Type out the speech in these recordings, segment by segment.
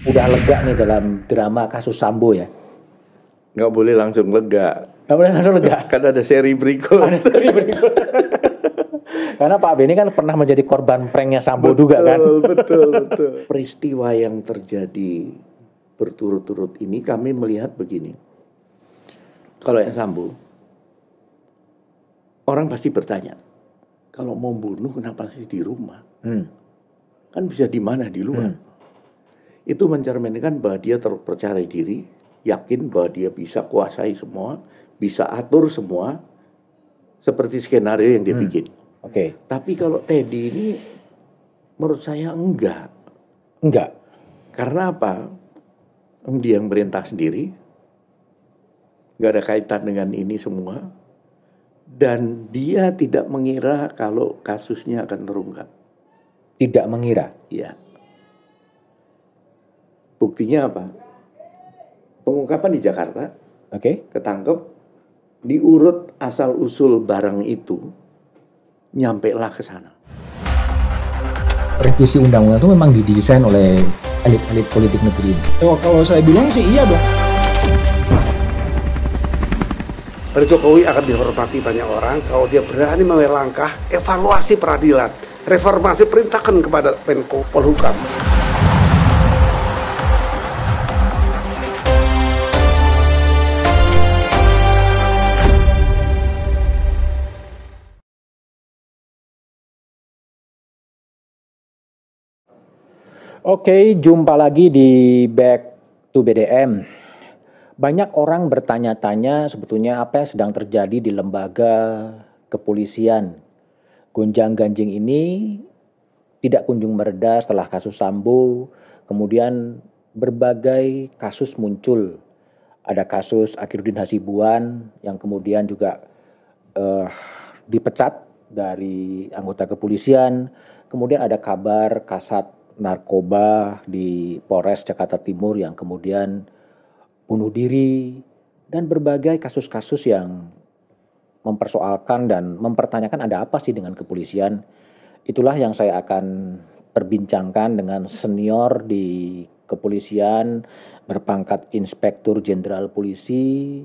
udah lega nih dalam drama kasus Sambo ya? Nggak boleh langsung lega. Nggak boleh langsung lega. kan ada seri berikut. Ada seri berikut. Karena Pak Beni kan pernah menjadi korban pranknya Sambo betul, juga kan. Betul, betul. Peristiwa yang terjadi berturut-turut ini kami melihat begini. Kalau yang Sambo, orang pasti bertanya, kalau mau bunuh kenapa sih di rumah? Hmm. Kan bisa di mana di luar? Hmm itu mencerminkan bahwa dia terpercaya diri, yakin bahwa dia bisa kuasai semua, bisa atur semua seperti skenario yang dia hmm. bikin. Oke. Okay. Tapi kalau Teddy ini menurut saya enggak. Enggak. Karena apa? Dia yang merintah sendiri. nggak ada kaitan dengan ini semua. Dan dia tidak mengira kalau kasusnya akan terungkap. Tidak mengira. Iya. Buktinya apa? Pengungkapan di Jakarta, oke, okay. ketangkep, diurut asal usul barang itu, nyampe lah ke sana. Revisi undang-undang itu memang didesain oleh elit-elit politik negeri ini. Oh, kalau saya bilang sih iya dong. Pak Jokowi akan dihormati banyak orang kalau dia berani mengambil langkah evaluasi peradilan, reformasi perintahkan kepada Menko Polhukam. Oke, jumpa lagi di Back to BDM. Banyak orang bertanya-tanya sebetulnya apa yang sedang terjadi di lembaga kepolisian. Gonjang-ganjing ini tidak kunjung mereda setelah kasus Sambo, kemudian berbagai kasus muncul. Ada kasus Akhirudin Hasibuan yang kemudian juga uh, dipecat dari anggota kepolisian. Kemudian ada kabar Kasat narkoba di Polres Jakarta Timur yang kemudian bunuh diri dan berbagai kasus-kasus yang mempersoalkan dan mempertanyakan ada apa sih dengan kepolisian. Itulah yang saya akan perbincangkan dengan senior di kepolisian berpangkat inspektur jenderal polisi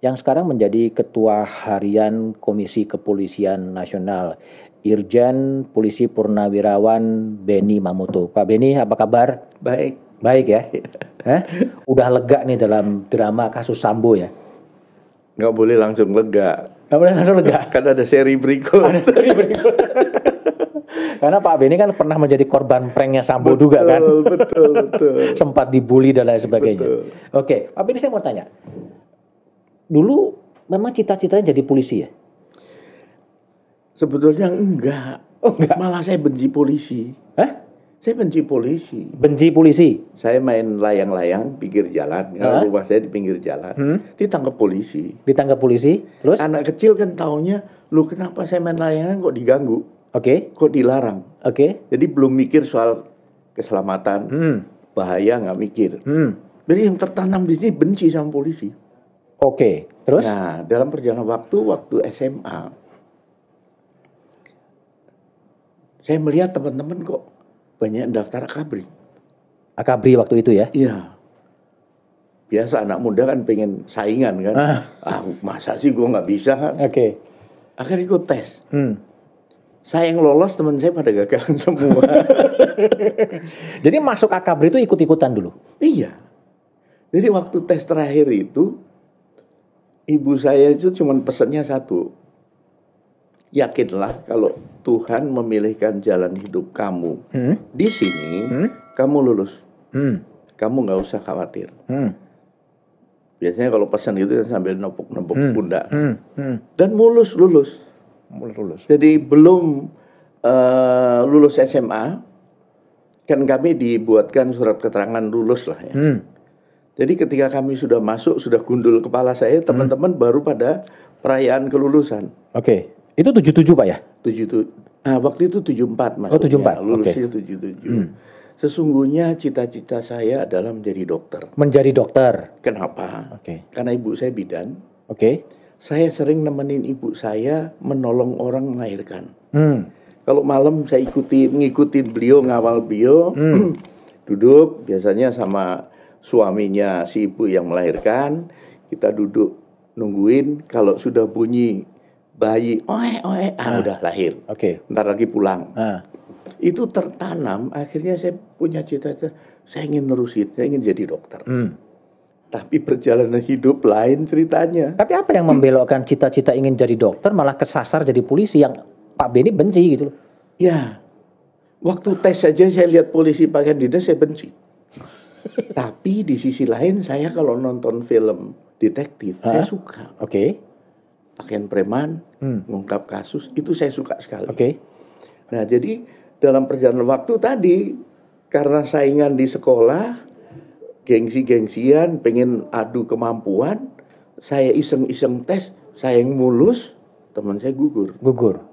yang sekarang menjadi ketua harian Komisi Kepolisian Nasional Irjen Polisi Purnawirawan Beni Mamuto. Pak Beni, apa kabar? Baik. Baik ya. Iya. Hah? Udah lega nih dalam drama kasus Sambo ya? Gak boleh langsung lega. Gak boleh langsung lega. Karena ada seri berikut. Ada seri berikut. Karena Pak Beni kan pernah menjadi korban pranknya Sambo betul, juga kan. Betul, betul. Sempat dibully dan lain sebagainya. Betul. Oke, Pak Beni saya mau tanya. Dulu memang cita-citanya jadi polisi ya? Sebetulnya enggak. Oh, enggak. Malah saya benci polisi. Hah? Saya benci polisi. Benci polisi. Saya main layang-layang pinggir jalan. Ya, huh? rumah saya di pinggir jalan, hmm? ditangkap polisi. Ditangkap polisi. Terus? Anak kecil kan taunya, lu kenapa saya main layangan kok diganggu? Oke. Okay. Kok dilarang? Oke. Okay. Jadi belum mikir soal keselamatan, hmm. bahaya nggak mikir. Hmm. Jadi yang tertanam di sini benci sama polisi. Oke. Okay. Terus? Nah, dalam perjalanan waktu, waktu SMA, Saya melihat teman-teman kok banyak daftar akabri. Akabri waktu itu ya? Iya. Biasa anak muda kan pengen saingan kan. Ah, ah masa sih gue nggak bisa kan? Oke. Okay. Akhirnya ikut tes. Hmm. Saya yang lolos teman saya pada gagal semua. Jadi masuk akabri itu ikut-ikutan dulu? Iya. Jadi waktu tes terakhir itu ibu saya itu cuma pesannya satu. Yakinlah kalau Tuhan memilihkan jalan hidup kamu hmm? di sini, hmm? kamu lulus, hmm? kamu nggak usah khawatir. Hmm? Biasanya kalau pesan itu sambil nempuk-nempuk hmm? bunda hmm? Hmm? dan mulus lulus, mulus lulus. Jadi belum uh, lulus SMA, kan kami dibuatkan surat keterangan lulus lah ya. Hmm. Jadi ketika kami sudah masuk, sudah gundul kepala saya, hmm. teman-teman hmm. baru pada perayaan kelulusan. Oke. Okay. Itu 77 Pak ya? 77. Nah, waktu itu 74 Mas. Oh, 74. Lulusnya okay. 77. Hmm. Sesungguhnya cita-cita saya adalah menjadi dokter. Menjadi dokter. Kenapa? Oke. Okay. Karena ibu saya bidan. Oke. Okay. Saya sering nemenin ibu saya menolong orang melahirkan. Hmm. Kalau malam saya ikuti mengikuti beliau ngawal beliau hmm. duduk biasanya sama suaminya si ibu yang melahirkan kita duduk nungguin kalau sudah bunyi bayi oe oe ah, ah udah lahir. Oke. Okay. Ntar lagi pulang. Ah. Itu tertanam akhirnya saya punya cita-cita saya ingin nerusin, saya ingin jadi dokter. Hmm. Tapi perjalanan hidup lain ceritanya. Tapi apa yang membelokkan cita-cita ingin jadi dokter malah kesasar jadi polisi yang Pak Beni benci gitu loh. Ya. Waktu tes saja saya lihat polisi pakai dinas saya benci. Tapi di sisi lain saya kalau nonton film detektif ah. saya suka. Oke. Okay pakaian preman, hmm. mengungkap kasus, itu saya suka sekali. Oke. Okay. Nah, jadi dalam perjalanan waktu tadi karena saingan di sekolah, gengsi-gengsian, pengen adu kemampuan, saya iseng-iseng tes, saya yang mulus, teman saya gugur. Gugur.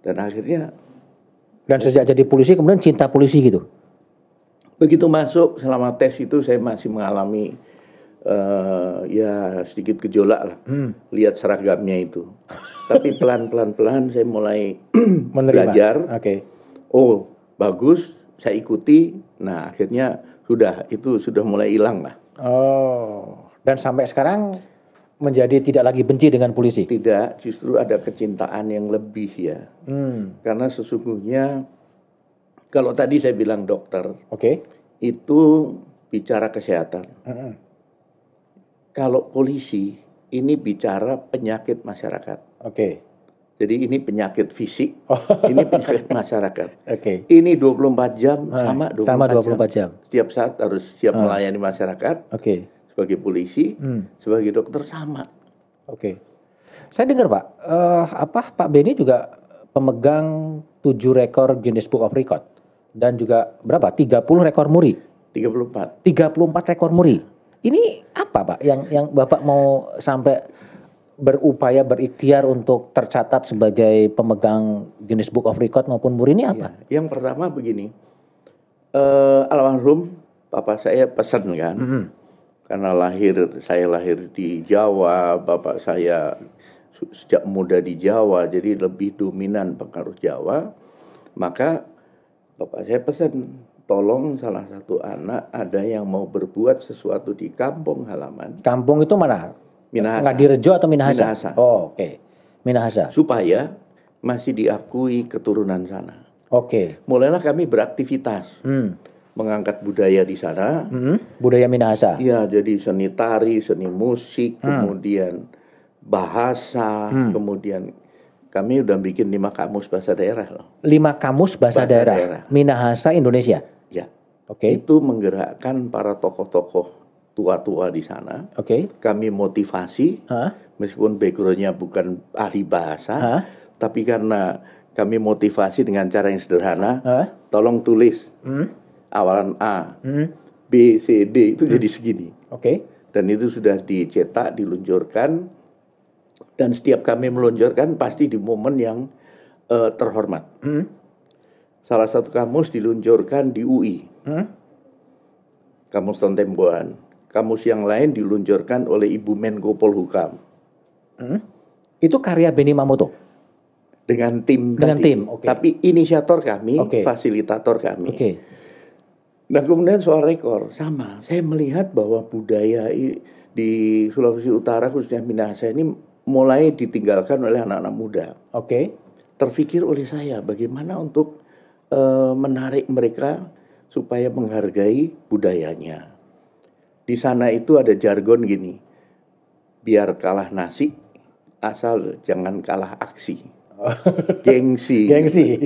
Dan akhirnya dan sejak jadi polisi kemudian cinta polisi gitu. Begitu masuk selama tes itu saya masih mengalami uh, ya sedikit gejolak lah hmm. lihat seragamnya itu. Tapi pelan-pelan pelan saya mulai Menerima. belajar. Okay. Oh, bagus, saya ikuti. Nah, akhirnya sudah itu sudah mulai hilang lah. Oh, dan sampai sekarang menjadi tidak lagi benci dengan polisi? Tidak, justru ada kecintaan yang lebih ya. Hmm. Karena sesungguhnya kalau tadi saya bilang dokter, oke, okay. itu bicara kesehatan kalau polisi ini bicara penyakit masyarakat. Oke. Okay. Jadi ini penyakit fisik, oh. ini penyakit masyarakat. Oke. Okay. Ini 24 jam ah, sama 24 sama 24 jam. jam. Setiap saat harus siap ah. melayani masyarakat. Oke. Okay. Sebagai polisi, hmm. sebagai dokter sama. Oke. Okay. Saya dengar Pak, uh, apa Pak Beni juga pemegang 7 rekor Guinness Book of Record dan juga berapa? 30 rekor muri. 34. 34 rekor muri. Ini apa Pak yang yang Bapak mau sampai berupaya berikhtiar untuk tercatat sebagai pemegang Guinness Book of Record maupun muri ini apa? Ya, yang pertama begini, uh, almarhum bapak saya pesan kan, mm -hmm. karena lahir saya lahir di Jawa, bapak saya sejak muda di Jawa, jadi lebih dominan pengaruh Jawa, maka bapak saya pesan tolong salah satu anak ada yang mau berbuat sesuatu di kampung halaman. Kampung itu mana? Minahasa. nggak Ngadirejo atau Minahasa? Minahasa. Oh, oke. Okay. Minahasa. Supaya masih diakui keturunan sana. Oke. Okay. Mulailah kami beraktivitas. Hmm. Mengangkat budaya di sana. Hmm. Budaya Minahasa. Iya, jadi seni tari, seni musik, hmm. kemudian bahasa, hmm. kemudian kami udah bikin lima kamus bahasa daerah loh. Lima kamus bahasa, bahasa daerah. daerah. Minahasa Indonesia okay. itu menggerakkan para tokoh-tokoh tua-tua di sana. Oke. Okay. Kami motivasi, huh? meskipun backgroundnya bukan ahli bahasa, huh? tapi karena kami motivasi dengan cara yang sederhana, huh? tolong tulis hmm? awalan A, hmm? B, C, D itu hmm? jadi segini. Oke. Okay. Dan itu sudah dicetak, diluncurkan, dan setiap kami meluncurkan pasti di momen yang uh, terhormat. Hmm? Salah satu kamus diluncurkan di UI hmm? kamus tembuan Kamus yang lain diluncurkan oleh Ibu Menko Polhukam. Hmm? Itu karya Beni Mamoto? Dengan tim Dengan tadi. tim, okay. Tapi inisiator kami, okay. fasilitator kami. Okay. Nah kemudian soal rekor, sama. Saya melihat bahwa budaya di Sulawesi Utara khususnya Minahasa ini mulai ditinggalkan oleh anak-anak muda. Oke. Okay. Terfikir oleh saya bagaimana untuk uh, menarik mereka supaya menghargai budayanya. Di sana itu ada jargon gini, biar kalah nasi, asal jangan kalah aksi. Gengsi. Gengsi.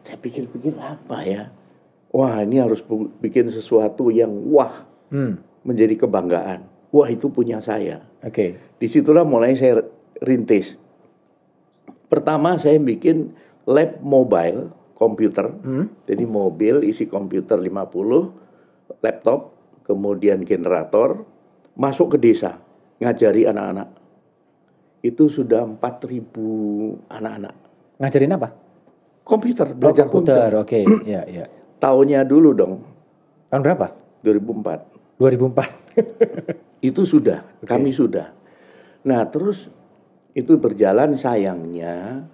Saya pikir-pikir apa ya? Wah ini harus bikin sesuatu yang wah hmm. menjadi kebanggaan. Wah itu punya saya. Oke. Okay. Disitulah mulai saya rintis. Pertama saya bikin lab mobile komputer. Hmm. Jadi mobil isi komputer 50, laptop, kemudian generator, masuk ke desa, ngajari anak-anak. Itu sudah 4000 anak-anak. Ngajarin apa? Komputer, oh, belajar oh, komputer. Oke, okay. ya, ya. Tahunnya dulu dong. Tahun berapa? 2004. 2004. itu sudah, okay. kami sudah. Nah, terus itu berjalan sayangnya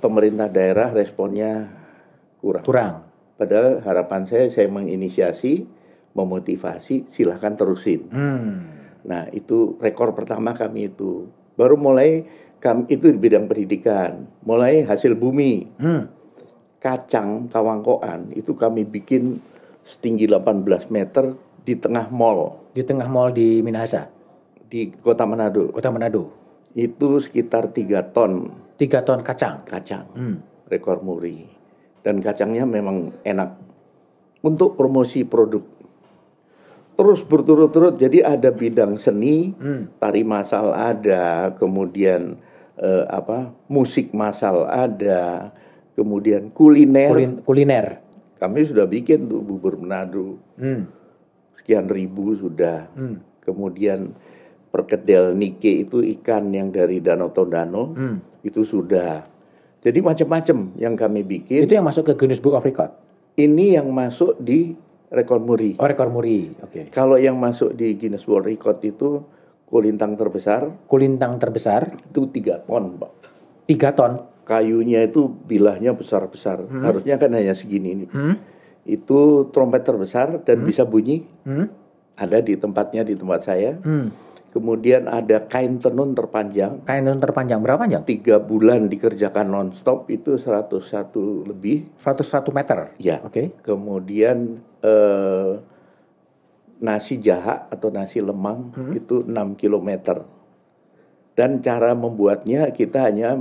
pemerintah daerah responnya kurang. Kurang. Padahal harapan saya saya menginisiasi, memotivasi, silahkan terusin. Hmm. Nah itu rekor pertama kami itu. Baru mulai kami itu di bidang pendidikan, mulai hasil bumi, hmm. kacang kawangkoan itu kami bikin setinggi 18 meter di tengah mall. Di tengah mall di Minahasa. Di Kota Manado. Kota Manado. Itu sekitar tiga ton Tiga ton kacang. Kacang. Hmm. Rekor muri. Dan kacangnya memang enak. Untuk promosi produk. Terus berturut-turut. Jadi ada bidang seni, hmm. tari masal ada, kemudian eh, apa? Musik masal ada, kemudian kuliner. Kulin, kuliner. Kami sudah bikin tuh bubur menadu. Hmm. Sekian ribu sudah. Hmm. Kemudian perkedel nike itu ikan yang dari Danau Tondano. Hmm itu sudah. Jadi macam-macam yang kami bikin. Itu yang masuk ke Guinness Book of Record. Ini yang masuk di rekor muri. Oh, rekor muri. Oke. Okay. Kalau yang masuk di Guinness World Record itu kulintang terbesar. Kulintang terbesar itu tiga ton, Pak. Tiga ton. Kayunya itu bilahnya besar-besar. Hmm. Harusnya kan hanya segini ini. Hmm. Itu trompet terbesar dan hmm. bisa bunyi. Hmm. Ada di tempatnya di tempat saya. Hmm Kemudian ada kain tenun terpanjang. Kain tenun terpanjang berapa panjang? Tiga bulan dikerjakan nonstop itu 101 lebih. 101 meter. Ya. Oke. Okay. Kemudian eh, nasi jahat atau nasi lemang hmm. itu 6 km. Dan cara membuatnya kita hanya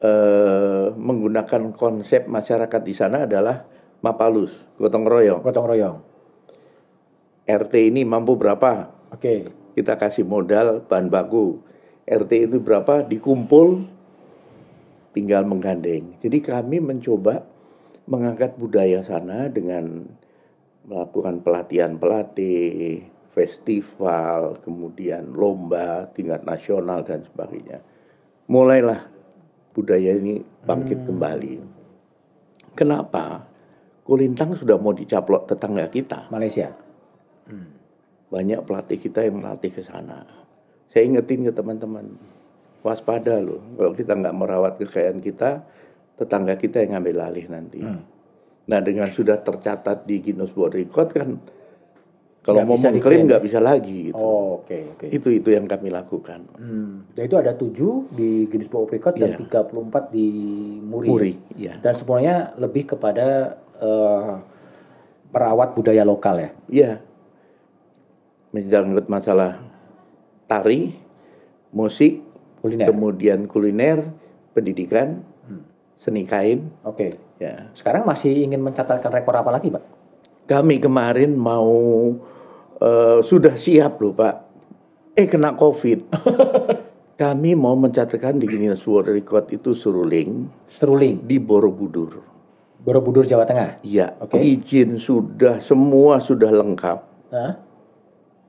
eh, menggunakan konsep masyarakat di sana adalah mapalus, gotong royong. Gotong royong. RT ini mampu berapa? Oke. Okay kita kasih modal bahan baku RT itu berapa dikumpul tinggal menggandeng jadi kami mencoba mengangkat budaya sana dengan melakukan pelatihan pelatih festival kemudian lomba tingkat nasional dan sebagainya mulailah budaya ini bangkit hmm. kembali kenapa kulintang sudah mau dicaplok tetangga kita Malaysia hmm banyak pelatih kita yang melatih ke sana. Saya ingetin ke teman-teman, waspada loh. Kalau kita nggak merawat kekayaan kita, tetangga kita yang ngambil alih nanti. Hmm. Nah dengan sudah tercatat di Guinness World Record kan, kalau mau mengklaim nggak bisa lagi. Gitu. Oh, oke okay, oke. Okay. Itu itu yang kami lakukan. Hmm. Dan nah, itu ada tujuh di Guinness World Record dan iya. tiga puluh empat di Muri. Muri, yeah. Dan semuanya lebih kepada uh, perawat budaya lokal ya. Iya. Yeah menyangkut masalah tari, musik, kuliner. kemudian kuliner, pendidikan, hmm. seni kain. Oke. Okay. Ya. Sekarang masih ingin mencatatkan rekor apa lagi, Pak? Kami kemarin mau uh, sudah siap loh, Pak. Eh kena COVID. Kami mau mencatatkan di Guinness World Record itu seruling. Seruling di Borobudur. Borobudur Jawa Tengah. Iya. Oke. Okay. Izin sudah semua sudah lengkap. Huh?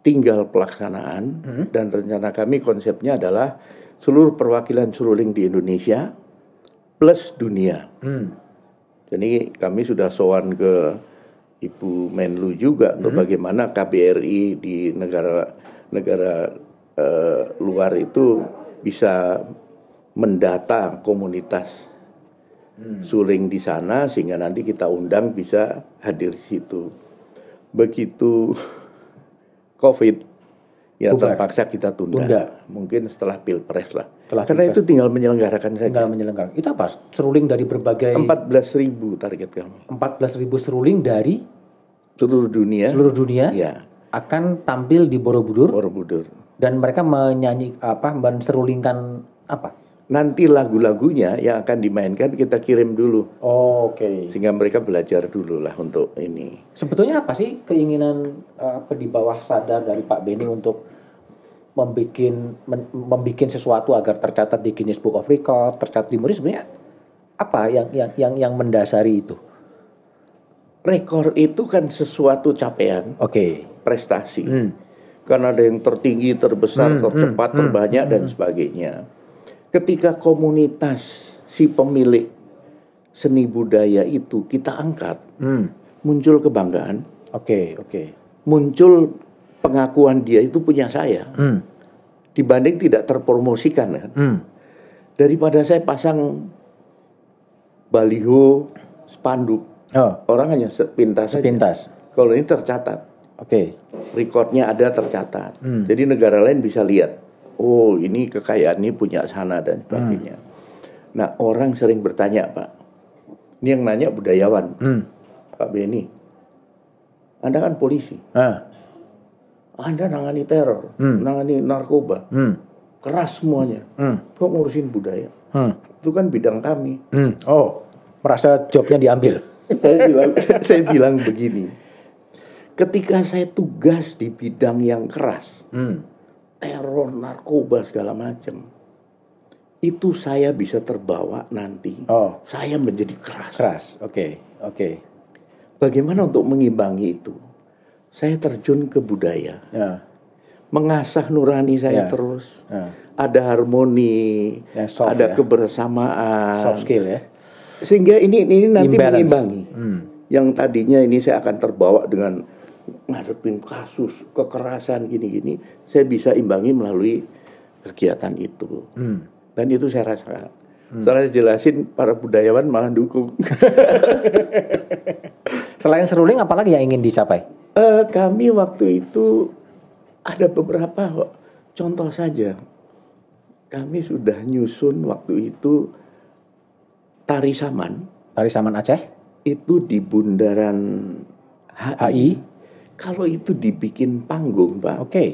tinggal pelaksanaan hmm. dan rencana kami konsepnya adalah seluruh perwakilan seruling di Indonesia plus dunia. Hmm. Jadi kami sudah sowan ke Ibu Menlu juga untuk hmm? bagaimana KBRI di negara-negara uh, eh, luar itu bisa mendata komunitas hmm. suling di sana sehingga nanti kita undang bisa hadir di situ. Begitu COVID, ya Bukan. terpaksa kita tunda. tunda. Mungkin setelah pilpres lah. Setelah Karena pilpres. itu tinggal menyelenggarakan saja. Tinggal menyelenggarakan. Itu apa? Seruling dari berbagai. Empat belas ribu target kami. belas ribu seruling dari seluruh dunia. Seluruh dunia. Ya. Akan tampil di Borobudur. Borobudur. Dan mereka menyanyi apa? Menserulingkan apa? nanti lagu-lagunya yang akan dimainkan kita kirim dulu. Oh, Oke. Okay. Sehingga mereka belajar dulu lah untuk ini. Sebetulnya apa sih keinginan eh, apa di bawah sadar dari Pak Beni untuk membikin membuat membikin sesuatu agar tercatat di Guinness Book of Record, tercatat di Muri sebenarnya apa yang yang yang yang mendasari itu? Rekor itu kan sesuatu capaian. Oke. Okay. Prestasi. Hmm. Kan ada yang tertinggi, terbesar, hmm, hmm, tercepat, hmm, terbanyak hmm, dan hmm. sebagainya ketika komunitas si pemilik seni budaya itu kita angkat, hmm. muncul kebanggaan. Oke, okay, oke. Okay. Muncul pengakuan dia itu punya saya. Hmm. Dibanding tidak terpromosikan kan. Hmm. Daripada saya pasang baliho, spanduk. Oh. Orang hanya sepintas, sepintas. saja. Kalau ini tercatat. Oke. Okay. Recordnya ada tercatat. Hmm. Jadi negara lain bisa lihat oh ini kekayaan ini punya sana dan hmm. sebagainya. Hmm. Nah orang sering bertanya Pak, ini yang nanya budayawan, hmm. Pak Beni, Anda kan polisi, ah. Anda nangani teror, hmm. nangani narkoba, hmm. keras semuanya, hmm. kok ngurusin budaya? Hmm. Itu kan bidang kami. Hmm. Oh, merasa jobnya diambil. saya bilang, saya bilang begini, ketika saya tugas di bidang yang keras. Hmm teror narkoba segala macam itu saya bisa terbawa nanti oh. saya menjadi keras keras oke okay. oke okay. bagaimana untuk mengimbangi itu saya terjun ke budaya yeah. mengasah nurani saya yeah. terus yeah. ada harmoni yeah, soft, ada ya. kebersamaan soft skill ya sehingga ini ini nanti Imbalance. mengimbangi hmm. yang tadinya ini saya akan terbawa dengan ngadepin kasus kekerasan gini-gini saya bisa imbangi melalui kegiatan itu hmm. dan itu saya rasakan hmm. setelah saya jelasin para budayawan malah dukung selain seruling apalagi yang ingin dicapai uh, kami waktu itu ada beberapa contoh saja kami sudah nyusun waktu itu tari saman tari saman Aceh itu di bundaran HI, HI kalau itu dibikin panggung, Pak. Oke. Okay.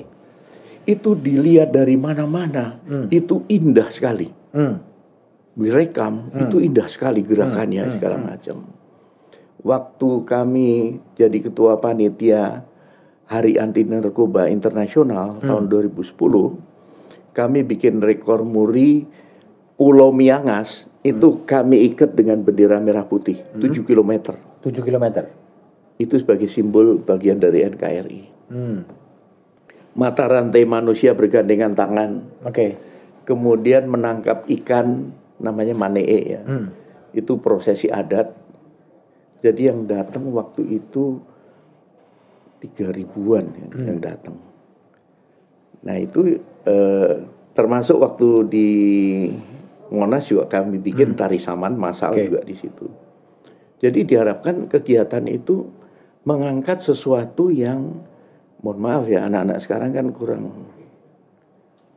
Itu dilihat dari mana-mana. Hmm. Itu indah sekali. Hmm. Direkam, hmm. itu indah sekali gerakannya hmm. segala hmm. macam. Waktu kami jadi ketua panitia Hari Anti Narkoba Internasional hmm. tahun 2010, kami bikin rekor muri Pulau Miangas itu hmm. kami ikat dengan bendera merah putih hmm. 7 km. 7 km itu sebagai simbol bagian dari NKRI. Hmm. Mata rantai manusia bergandengan tangan. Oke. Okay. Kemudian menangkap ikan namanya manee ya. Hmm. Itu prosesi adat. Jadi yang datang waktu itu tiga ribuan ya, hmm. yang datang. Nah itu eh, termasuk waktu di Monas juga kami bikin hmm. tari saman masal okay. juga di situ. Jadi diharapkan kegiatan itu mengangkat sesuatu yang mohon maaf ya anak-anak sekarang kan kurang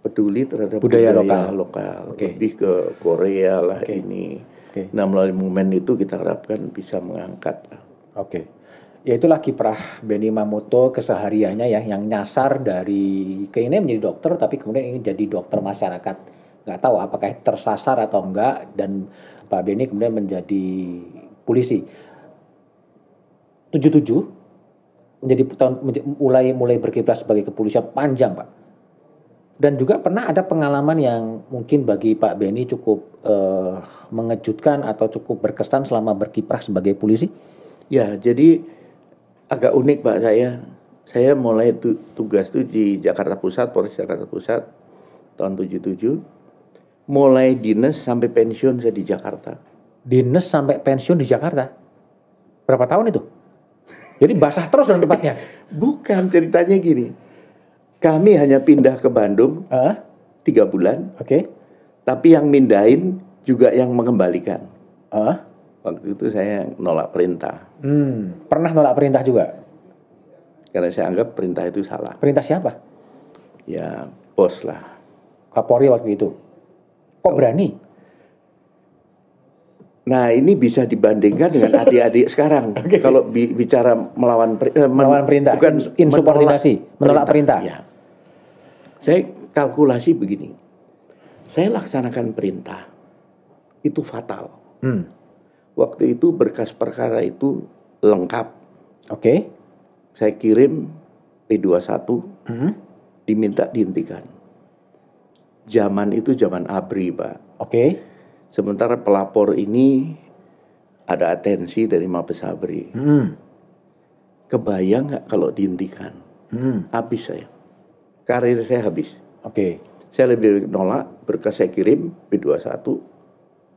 peduli terhadap budaya, budaya lokal, lokal. Okay. lebih ke Korea lah okay. ini. Okay. Nah melalui momen itu kita harapkan bisa mengangkat. Oke. Okay. Ya itulah kiprah Benny Mamoto kesehariannya ya yang nyasar dari keinginan menjadi dokter tapi kemudian ingin jadi dokter masyarakat. Nggak tahu apakah tersasar atau enggak dan Pak Benny kemudian menjadi polisi. 77 menjadi tahun mulai mulai berkiprah sebagai kepolisian panjang pak dan juga pernah ada pengalaman yang mungkin bagi Pak Beni cukup uh, mengejutkan atau cukup berkesan selama berkiprah sebagai polisi ya jadi agak unik pak saya saya mulai tu, tugas itu di Jakarta Pusat polisi Jakarta Pusat tahun 77 mulai dinas sampai pensiun saya di Jakarta dinas sampai pensiun di Jakarta berapa tahun itu jadi basah terus dong tempatnya. Bukan ceritanya gini. Kami hanya pindah ke Bandung uh? tiga bulan. Oke. Okay. Tapi yang mindain juga yang mengembalikan. Uh? Waktu itu saya nolak perintah. Hmm. Pernah nolak perintah juga? Karena saya anggap perintah itu salah. Perintah siapa? Ya bos lah. Kapolri waktu itu. Kok berani? Nah, ini bisa dibandingkan dengan adik-adik sekarang. Okay. Kalau bi bicara melawan per eh, melawan perintah, bukan insubordinasi, menolak, menolak perintah. perintah. Ya. Saya kalkulasi begini. Saya laksanakan perintah. Itu fatal. Hmm. Waktu itu berkas perkara itu lengkap. Oke. Okay. Saya kirim P21. Hmm. Diminta dihentikan. Zaman itu zaman ABRI, Pak. Oke. Okay Sementara pelapor ini ada atensi dari Mabes Sabri. Hmm. Kebayang nggak kalau dihentikan? Hmm. Habis saya. Karir saya habis. Oke. Okay. Saya lebih nolak, berkas saya kirim B21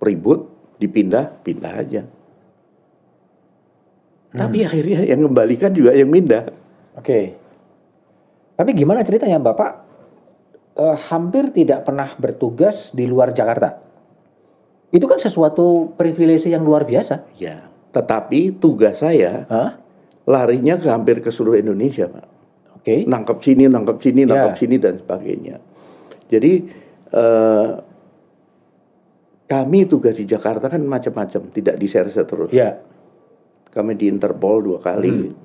ribut, dipindah, pindah aja. Hmm. Tapi akhirnya yang kembalikan juga yang pindah. Oke. Okay. Tapi gimana ceritanya Bapak eh, hampir tidak pernah bertugas di luar Jakarta? Itu kan sesuatu privilege yang luar biasa. Ya, tetapi tugas saya Hah? larinya ke hampir ke seluruh Indonesia, Pak. Oke. Okay. Nangkap sini, nangkap sini, ya. nangkap sini dan sebagainya. Jadi eh, kami tugas di Jakarta kan macam-macam, tidak di serse terus. Ya. Kami di Interpol dua kali, hmm.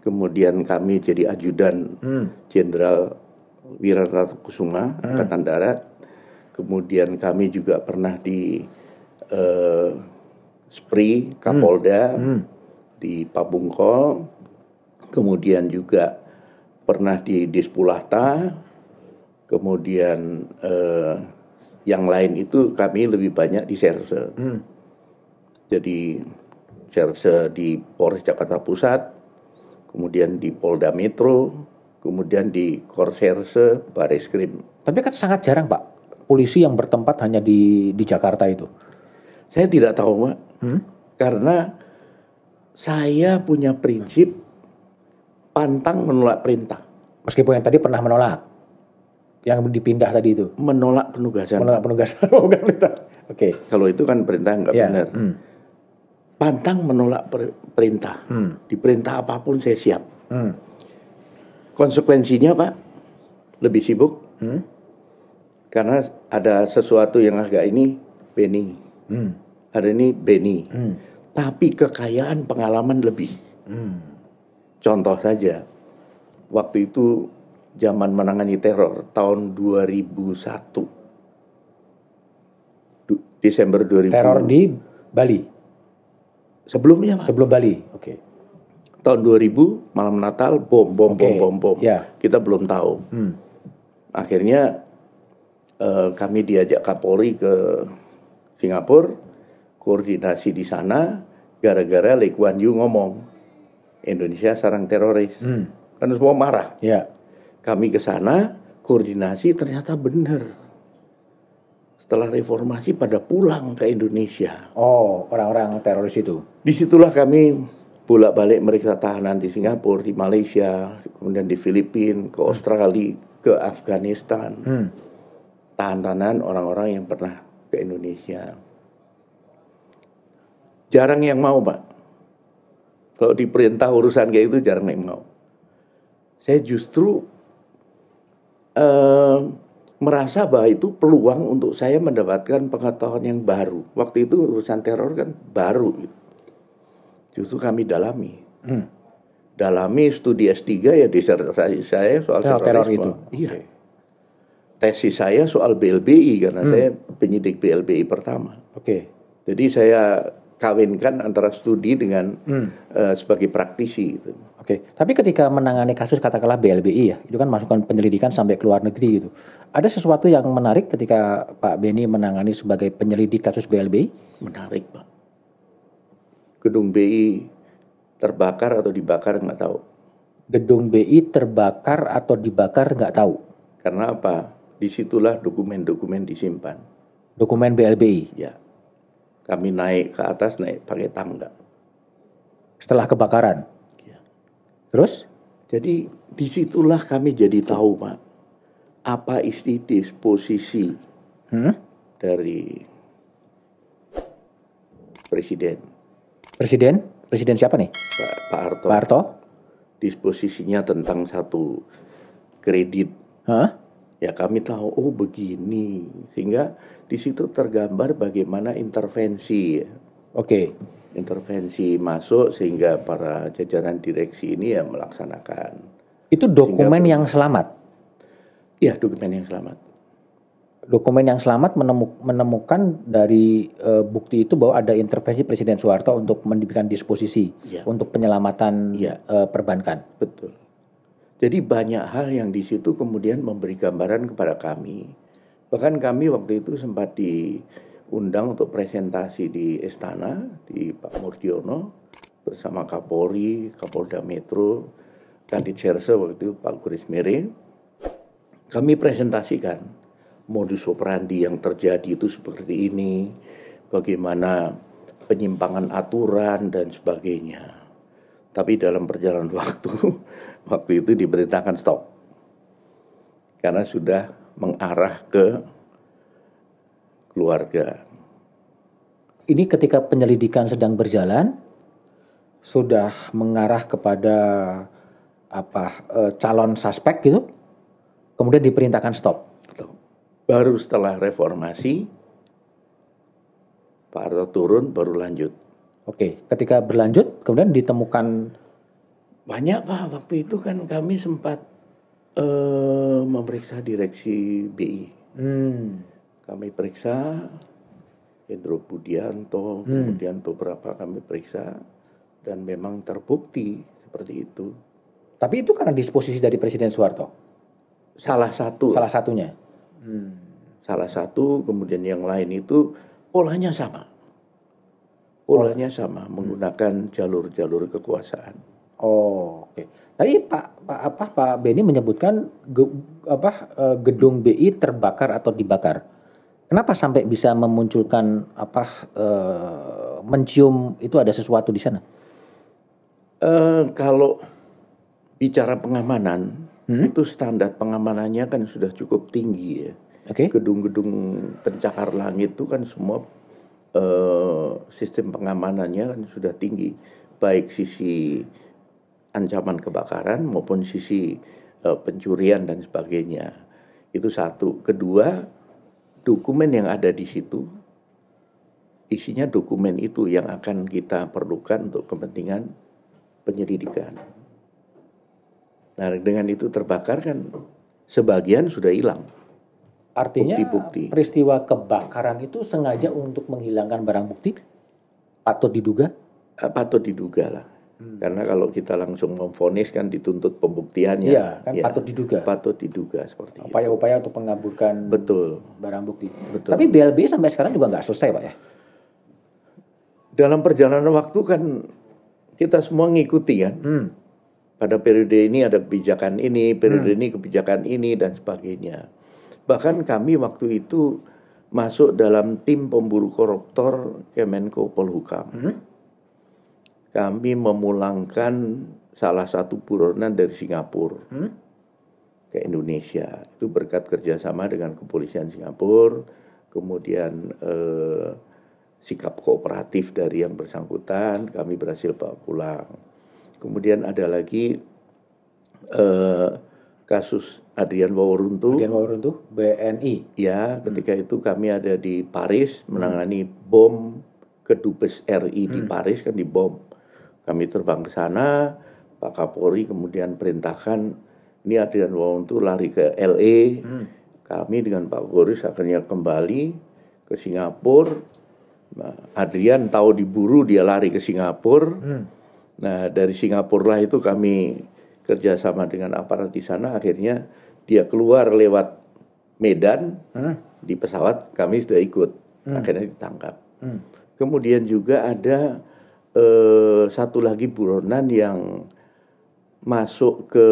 kemudian kami jadi ajudan hmm. Jenderal hmm. Wiranto hmm. Angkatan Darat. Kemudian kami juga pernah di eh, Spri, hmm. Kapolda hmm. Hmm. di Pabungkol, kemudian juga pernah di Dispulahta, kemudian eh, yang lain itu kami lebih banyak di serse. Hmm. Jadi serse di Polres Jakarta Pusat, kemudian di Polda Metro, kemudian di Korserse Baris Krim. Tapi kan sangat jarang Pak, polisi yang bertempat hanya di di Jakarta itu. Saya tidak tahu, Pak. Hmm? Karena saya punya prinsip pantang menolak perintah. Meskipun yang tadi pernah menolak. Yang dipindah tadi itu. Menolak penugasan. Menolak penugasan. Oke. okay. Kalau itu kan perintah enggak yeah. benar. Hmm. Pantang menolak per perintah. Hmm. Diperintah apapun saya siap. Hmm. Konsekuensinya, Pak, lebih sibuk. Hmm? Karena ada sesuatu yang agak ini, Benny. Hmm hari ini Benny, hmm. tapi kekayaan pengalaman lebih. Hmm. Contoh saja, waktu itu zaman menangani teror tahun 2001, du Desember 2000. Teror di Bali. Sebelumnya. Pak. Sebelum Bali, oke. Okay. Tahun 2000 malam Natal bom bom okay. bom bom bom. Yeah. Kita belum tahu. Hmm. Akhirnya eh, kami diajak Kapolri ke Singapura koordinasi di sana gara-gara Lee Kuan Yew ngomong Indonesia sarang teroris. Hmm. Kan semua marah. Ya. Kami ke sana koordinasi ternyata benar. Setelah reformasi pada pulang ke Indonesia. Oh, orang-orang teroris itu. Disitulah kami bolak-balik mereka tahanan di Singapura, di Malaysia, kemudian di Filipina, ke hmm. Australia, ke Afghanistan. Hmm. Tahan-tahanan orang-orang yang pernah ke Indonesia. Jarang yang mau, Pak. Kalau diperintah urusan kayak itu jarang yang mau. Saya justru uh, merasa bahwa itu peluang untuk saya mendapatkan pengetahuan yang baru. Waktu itu urusan teror kan baru. Gitu. Justru kami dalami. Hmm. Dalami studi S3 ya disertasi saya soal teror, teror itu. Iya. Okay. Tesis saya soal BLBI karena hmm. saya penyidik BLBI pertama. Oke. Okay. Jadi saya kawinkan antara studi dengan hmm. uh, sebagai praktisi gitu. Oke, tapi ketika menangani kasus katakanlah BLBI ya, itu kan masukkan penyelidikan sampai ke luar negeri gitu. Ada sesuatu yang menarik ketika Pak Beni menangani sebagai penyelidik kasus BLBI? Menarik, Pak. Gedung BI terbakar atau dibakar nggak tahu. Gedung BI terbakar atau dibakar nggak tahu. Karena apa? Disitulah dokumen-dokumen disimpan. Dokumen BLBI. Ya. Kami naik ke atas naik pakai tangga. Setelah kebakaran. Ya. Terus? Jadi disitulah kami jadi tahu pak apa istitis posisi hmm? dari presiden. Presiden? Presiden siapa nih? Pak, Pak Arto. Pak Harto. Disposisinya tentang satu kredit. Huh? Ya kami tahu oh begini sehingga di situ tergambar bagaimana intervensi. Oke. Okay. Intervensi masuk sehingga para jajaran direksi ini ya melaksanakan. Itu dokumen sehingga, yang selamat. Iya, dokumen yang selamat. Dokumen yang selamat menemuk, menemukan dari e, bukti itu bahwa ada intervensi Presiden Soeharto untuk mendirikan disposisi ya. untuk penyelamatan ya. e, perbankan. Betul. Jadi banyak hal yang di situ kemudian memberi gambaran kepada kami Bahkan kami waktu itu sempat diundang untuk presentasi di Istana, di Pak Murdiono, bersama Kapolri, Kapolda Metro, Tadi Cerse waktu itu Pak Guris Mere. Kami presentasikan modus operandi yang terjadi itu seperti ini, bagaimana penyimpangan aturan dan sebagainya. Tapi dalam perjalanan waktu, waktu itu diberitakan stop. Karena sudah mengarah ke keluarga. Ini ketika penyelidikan sedang berjalan sudah mengarah kepada apa e, calon suspek gitu. Kemudian diperintahkan stop. Baru setelah reformasi Pak Harto turun baru lanjut. Oke, ketika berlanjut kemudian ditemukan banyak Pak waktu itu kan kami sempat Eh, memeriksa direksi BI. Hmm. Kami periksa Hendro Budianto, hmm. kemudian beberapa kami periksa dan memang terbukti seperti itu. Tapi itu karena disposisi dari Presiden Soeharto. Salah satu. Salah satunya. Hmm. Salah satu, kemudian yang lain itu polanya sama. Polanya sama, menggunakan jalur-jalur kekuasaan. Oh, oke. Okay. Tapi Pak Pak apa Pak Beni menyebutkan ge, apa e, gedung BI terbakar atau dibakar. Kenapa sampai bisa memunculkan apa e, mencium itu ada sesuatu di sana? E, kalau bicara pengamanan hmm? itu standar pengamanannya kan sudah cukup tinggi ya. Okay. Gedung-gedung pencakar langit itu kan semua e, sistem pengamanannya kan sudah tinggi baik sisi ancaman kebakaran maupun sisi uh, pencurian dan sebagainya. Itu satu. Kedua, dokumen yang ada di situ isinya dokumen itu yang akan kita perlukan untuk kepentingan penyelidikan. Nah, dengan itu terbakar kan sebagian sudah hilang. Artinya bukti -bukti. peristiwa kebakaran itu sengaja untuk menghilangkan barang bukti? Patut diduga? Eh, patut diduga lah. Hmm. Karena kalau kita langsung memfonis kan dituntut pembuktiannya. Iya, kan ya, patut diduga. Patut diduga seperti Upaya-upaya itu. Upaya-upaya untuk mengaburkan betul barang bukti. Betul. Tapi BLB sampai sekarang juga nggak selesai, Pak ya. Dalam perjalanan waktu kan kita semua ngikuti kan. Hmm. Pada periode ini ada kebijakan ini, periode hmm. ini kebijakan ini dan sebagainya. Bahkan kami waktu itu masuk dalam tim pemburu koruptor Kemenko Polhukam. Hmm kami memulangkan salah satu buronan dari Singapura hmm? ke Indonesia. Itu berkat kerjasama dengan kepolisian Singapura, kemudian eh, sikap kooperatif dari yang bersangkutan, kami berhasil bawa pulang. Kemudian ada lagi eh, kasus Adrian Waworuntu. Adrian Waworuntu, BNI. Ya, hmm. ketika hmm. itu kami ada di Paris menangani hmm. bom kedubes RI di hmm. Paris kan dibom. Kami terbang ke sana, Pak Kapolri kemudian perintahkan ini Adrian itu lari ke LA. Hmm. Kami dengan Pak Boris akhirnya kembali ke Singapura. Nah, Adrian tahu diburu dia lari ke Singapura. Hmm. Nah, dari Singapura lah itu kami kerjasama dengan aparat di sana. Akhirnya dia keluar lewat Medan hmm. di pesawat. Kami sudah ikut. Hmm. Akhirnya ditangkap. Hmm. Kemudian juga ada eh, satu lagi buronan yang masuk ke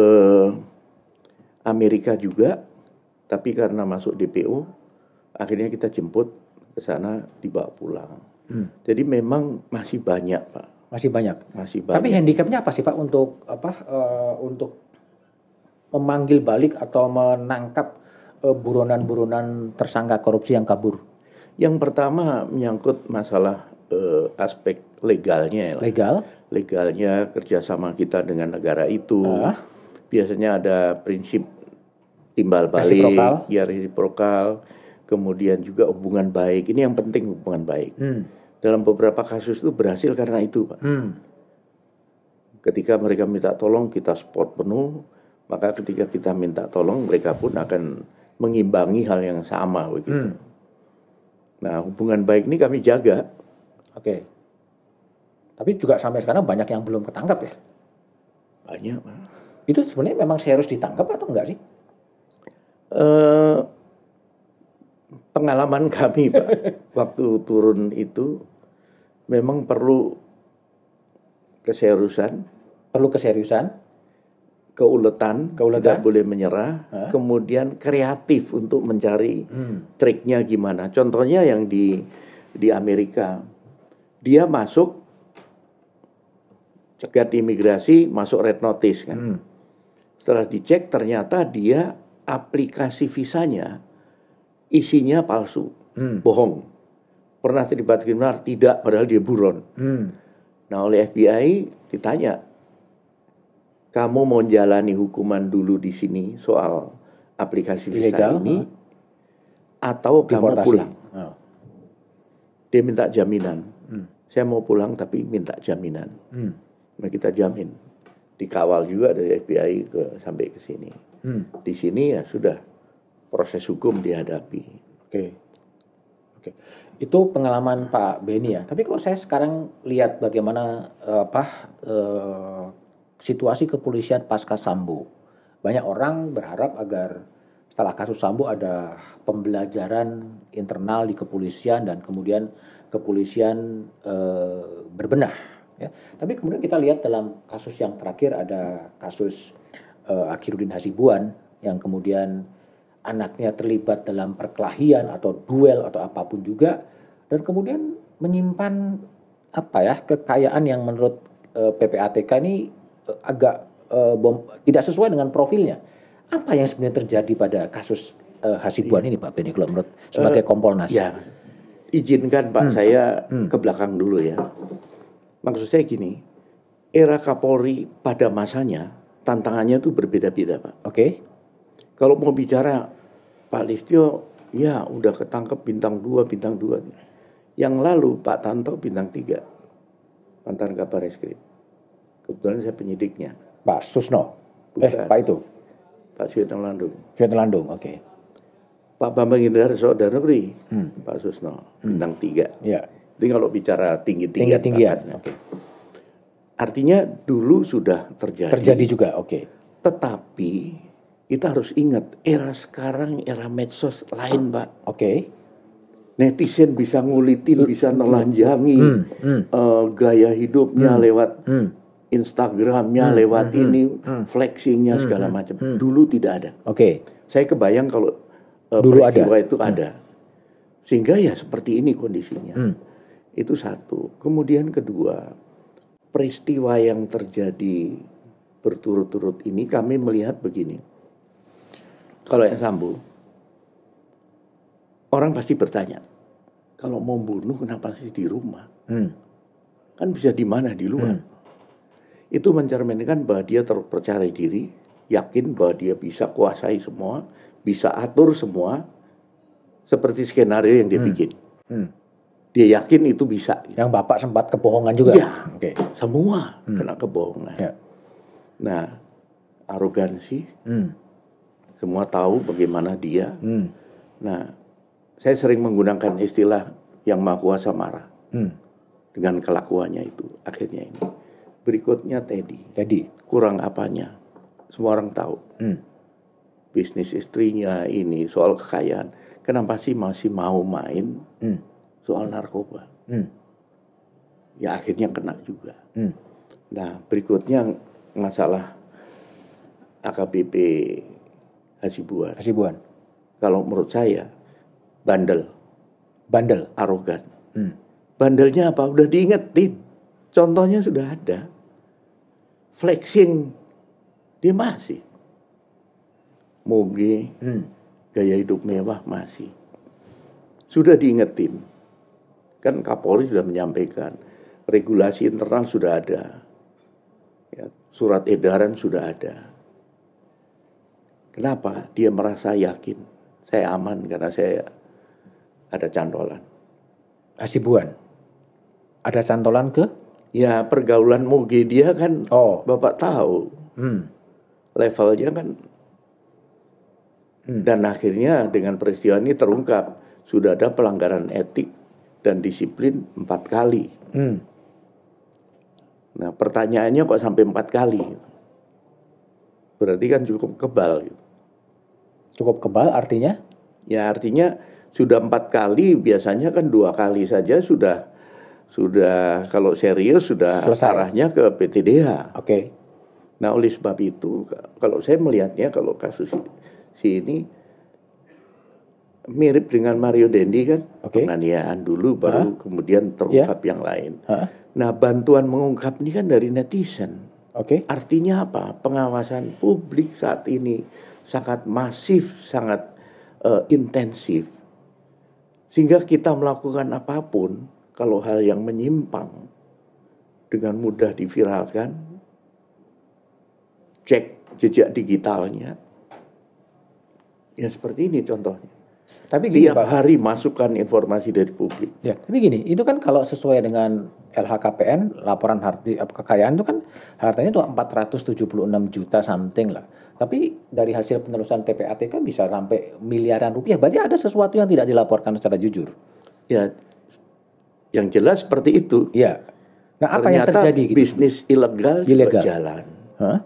Amerika juga, tapi karena masuk DPO, akhirnya kita jemput ke sana tiba pulang. Hmm. Jadi memang masih banyak, Pak. Masih banyak. Masih banyak. Tapi handicapnya apa sih, Pak, untuk apa? Uh, untuk memanggil balik atau menangkap buronan eh, buronan-buronan tersangka korupsi yang kabur. Yang pertama menyangkut masalah uh, aspek legalnya. ya. Legal. Legalnya kerjasama kita dengan negara itu. Uh. Biasanya ada prinsip timbal balik, resiprokal. ya resiprokal. Kemudian juga hubungan baik. Ini yang penting hubungan baik. Hmm. Dalam beberapa kasus itu berhasil karena itu, Pak. Hmm. Ketika mereka minta tolong kita support penuh, maka ketika kita minta tolong mereka pun akan mengimbangi hal yang sama begitu. Hmm. Nah, hubungan baik ini kami jaga. Oke. Okay. Tapi juga sampai sekarang banyak yang belum ketangkap ya. Banyak. Itu sebenarnya memang serius ditangkap atau enggak sih? Eh, pengalaman kami pak waktu turun itu memang perlu keseriusan. Perlu keseriusan. Keuletan, keuletan, tidak boleh menyerah, Huh? kemudian kreatif untuk mencari hmm. triknya gimana. Contohnya yang di di Amerika, dia masuk cegat imigrasi masuk red notice kan. Hmm. Setelah dicek ternyata dia aplikasi visanya isinya palsu, hmm. bohong. Pernah terlibat kriminal? Tidak, padahal dia buron. Hmm. Nah oleh FBI ditanya, kamu mau menjalani hukuman dulu di sini soal aplikasi visa Ilegal, ini, huh? atau Deportasi. kamu pulang? Oh. Dia minta jaminan. Hmm. Saya mau pulang tapi minta jaminan. Hmm nah kita jamin dikawal juga dari FBI ke sampai ke sini hmm. di sini ya sudah proses hukum dihadapi oke okay. oke okay. itu pengalaman Pak Beni ya tapi kalau saya sekarang lihat bagaimana eh, apa eh, situasi kepolisian pasca Sambo banyak orang berharap agar setelah kasus Sambo ada pembelajaran internal di kepolisian dan kemudian kepolisian eh, berbenah Ya. Tapi kemudian kita lihat dalam kasus yang terakhir ada kasus uh, Akhirudin Hasibuan yang kemudian anaknya terlibat dalam perkelahian atau duel atau apapun juga dan kemudian menyimpan apa ya kekayaan yang menurut uh, eh, PPATK ini uh, agak uh, bom, tidak sesuai dengan profilnya. Apa yang sebenarnya terjadi pada kasus uh, Hasibuan ini Pak Beni kalau menurut sebagai Kompolnas? Ya. Izinkan Pak hmm. saya hmm. ke belakang dulu ya Maksud saya gini, era Kapolri pada masanya tantangannya itu berbeda-beda, Pak. Oke. Okay. Kalau mau bicara Pak Listio, ya udah ketangkep bintang dua, bintang dua. Yang lalu Pak Tanto bintang tiga, mantan kabar eskrim. Kebetulan saya penyidiknya. Pak Susno? Eh, Bukan. Eh, Pak itu? Pak Suyatno Landung. Suyatno Landung, oke. Okay. Pak Bambang Indra saudara negeri. hmm. Pak Susno, hmm. bintang hmm. tiga. Yeah. Tapi kalau bicara tinggi-tinggian. Tinggi-tinggian. Oke. Okay. Artinya dulu sudah terjadi. Terjadi juga, oke. Okay. Tetapi kita harus ingat era sekarang era medsos lain, Pak. Oke. Okay. Netizen bisa ngulitin, hmm. bisa nelanjangi hmm. hmm, hmm. Uh, gaya hidupnya hmm, lewat hmm. Instagramnya, hmm, lewat hmm, ini hmm, flexingnya hmm, segala hmm. macam. Hmm. Dulu tidak ada. Oke. Okay. Saya kebayang kalau uh, dulu ada. itu hmm. ada, sehingga ya seperti ini kondisinya. Hmm itu satu. Kemudian kedua, peristiwa yang terjadi berturut-turut ini kami melihat begini. Kalau yang sambu, orang pasti bertanya, kalau mau bunuh kenapa sih di rumah? Hmm. Kan bisa di mana di luar. Hmm. Itu mencerminkan bahwa dia terpercaya diri, yakin bahwa dia bisa kuasai semua, bisa atur semua, seperti skenario yang dia hmm. bikin. Hmm dia yakin itu bisa. Yang bapak sempat kebohongan juga. Iya, okay. semua hmm. kena kebohongan. Ya. Nah, arogansi, hmm. semua tahu bagaimana dia. Hmm. Nah, saya sering menggunakan istilah yang maha kuasa marah hmm. dengan kelakuannya itu akhirnya ini. Berikutnya Teddy. Teddy kurang apanya, semua orang tahu. Hmm. Bisnis istrinya ini soal kekayaan, kenapa sih masih mau main? Hmm soal narkoba. Hmm. Ya akhirnya kena juga. Hmm. Nah berikutnya masalah AKBP Hasibuan. Hasibuan. Kalau menurut saya bandel. Bandel. Arogan. Hmm. Bandelnya apa? Udah diingetin. Contohnya sudah ada. Flexing. Dia masih. Moge. Hmm. Gaya hidup mewah masih. Sudah diingetin kan Kapolri sudah menyampaikan regulasi internal sudah ada, ya, surat edaran sudah ada. Kenapa dia merasa yakin? Saya aman karena saya ada cantolan. asibuan Ada cantolan ke? Ya pergaulan moge dia kan. Oh. Bapak tahu. Hmm. Levelnya kan. Hmm. Dan akhirnya dengan peristiwa ini terungkap sudah ada pelanggaran etik dan disiplin empat kali. Hmm. Nah pertanyaannya kok sampai empat kali? Berarti kan cukup kebal. Gitu. Cukup kebal artinya? Ya artinya sudah empat kali biasanya kan dua kali saja sudah sudah kalau serius sudah Selesai. arahnya ke PTDH. Oke. Okay. Nah oleh sebab itu kalau saya melihatnya kalau kasus si ini mirip dengan Mario Dendi kan okay. penganiayaan dulu baru ha? kemudian terungkap yeah. yang lain. Ha? Nah bantuan mengungkap ini kan dari netizen. Oke. Okay. Artinya apa? Pengawasan publik saat ini sangat masif, sangat uh, intensif, sehingga kita melakukan apapun kalau hal yang menyimpang dengan mudah diviralkan, cek jejak digitalnya. Ya seperti ini contohnya. Tapi gini, tiap Pak. hari masukan informasi dari publik. Ya, tapi gini, itu kan kalau sesuai dengan LHKPN, laporan harti eh, kekayaan itu kan hartanya itu 476 juta something lah. Tapi dari hasil penelusuran PPATK kan bisa sampai miliaran rupiah. Berarti ada sesuatu yang tidak dilaporkan secara jujur. Ya, yang jelas seperti itu. Ya. Nah, apa Ternyata yang terjadi? Gitu? Bisnis ilegal, ilegal. jalan. Huh?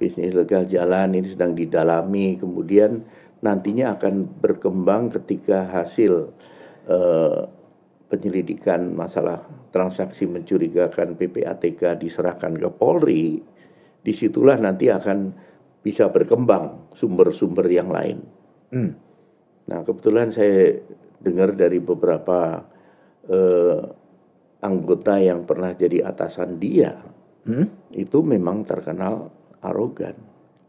Bisnis ilegal jalan ini sedang didalami, kemudian nantinya akan berkembang ketika hasil uh, penyelidikan masalah transaksi mencurigakan PPATK diserahkan ke Polri, disitulah nanti akan bisa berkembang sumber-sumber yang lain. Hmm. Nah kebetulan saya dengar dari beberapa uh, anggota yang pernah jadi atasan dia, hmm? itu memang terkenal arogan.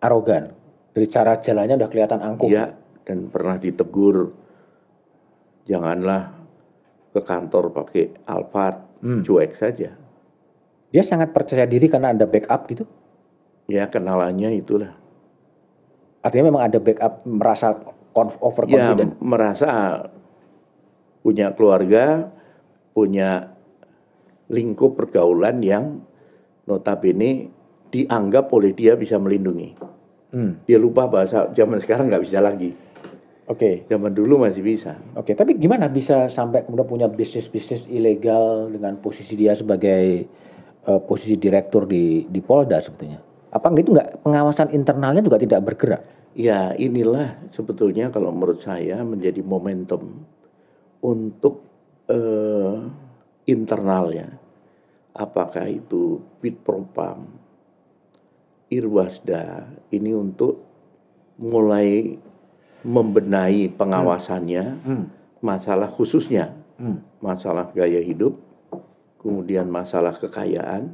Arogan dari cara jalannya udah kelihatan angkuh. Iya, dan pernah ditegur janganlah ke kantor pakai Alphard, hmm. cuek saja. Dia sangat percaya diri karena ada backup gitu. Ya, kenalannya itulah. Artinya memang ada backup merasa over Ya, merasa punya keluarga, punya lingkup pergaulan yang notabene dianggap oleh dia bisa melindungi. Hmm. Dia lupa bahasa zaman sekarang nggak bisa lagi. Oke. Okay. Zaman dulu masih bisa. Oke, okay. tapi gimana bisa sampai kemudian punya bisnis-bisnis ilegal dengan posisi dia sebagai uh, posisi direktur di di Polda sebetulnya? Apa itu nggak pengawasan internalnya juga tidak bergerak? Ya, inilah sebetulnya kalau menurut saya menjadi momentum untuk uh, internalnya. Apakah itu Bid Propam, Irwasda ini untuk mulai membenahi pengawasannya hmm. hmm. masalah khususnya hmm. masalah gaya hidup kemudian masalah kekayaan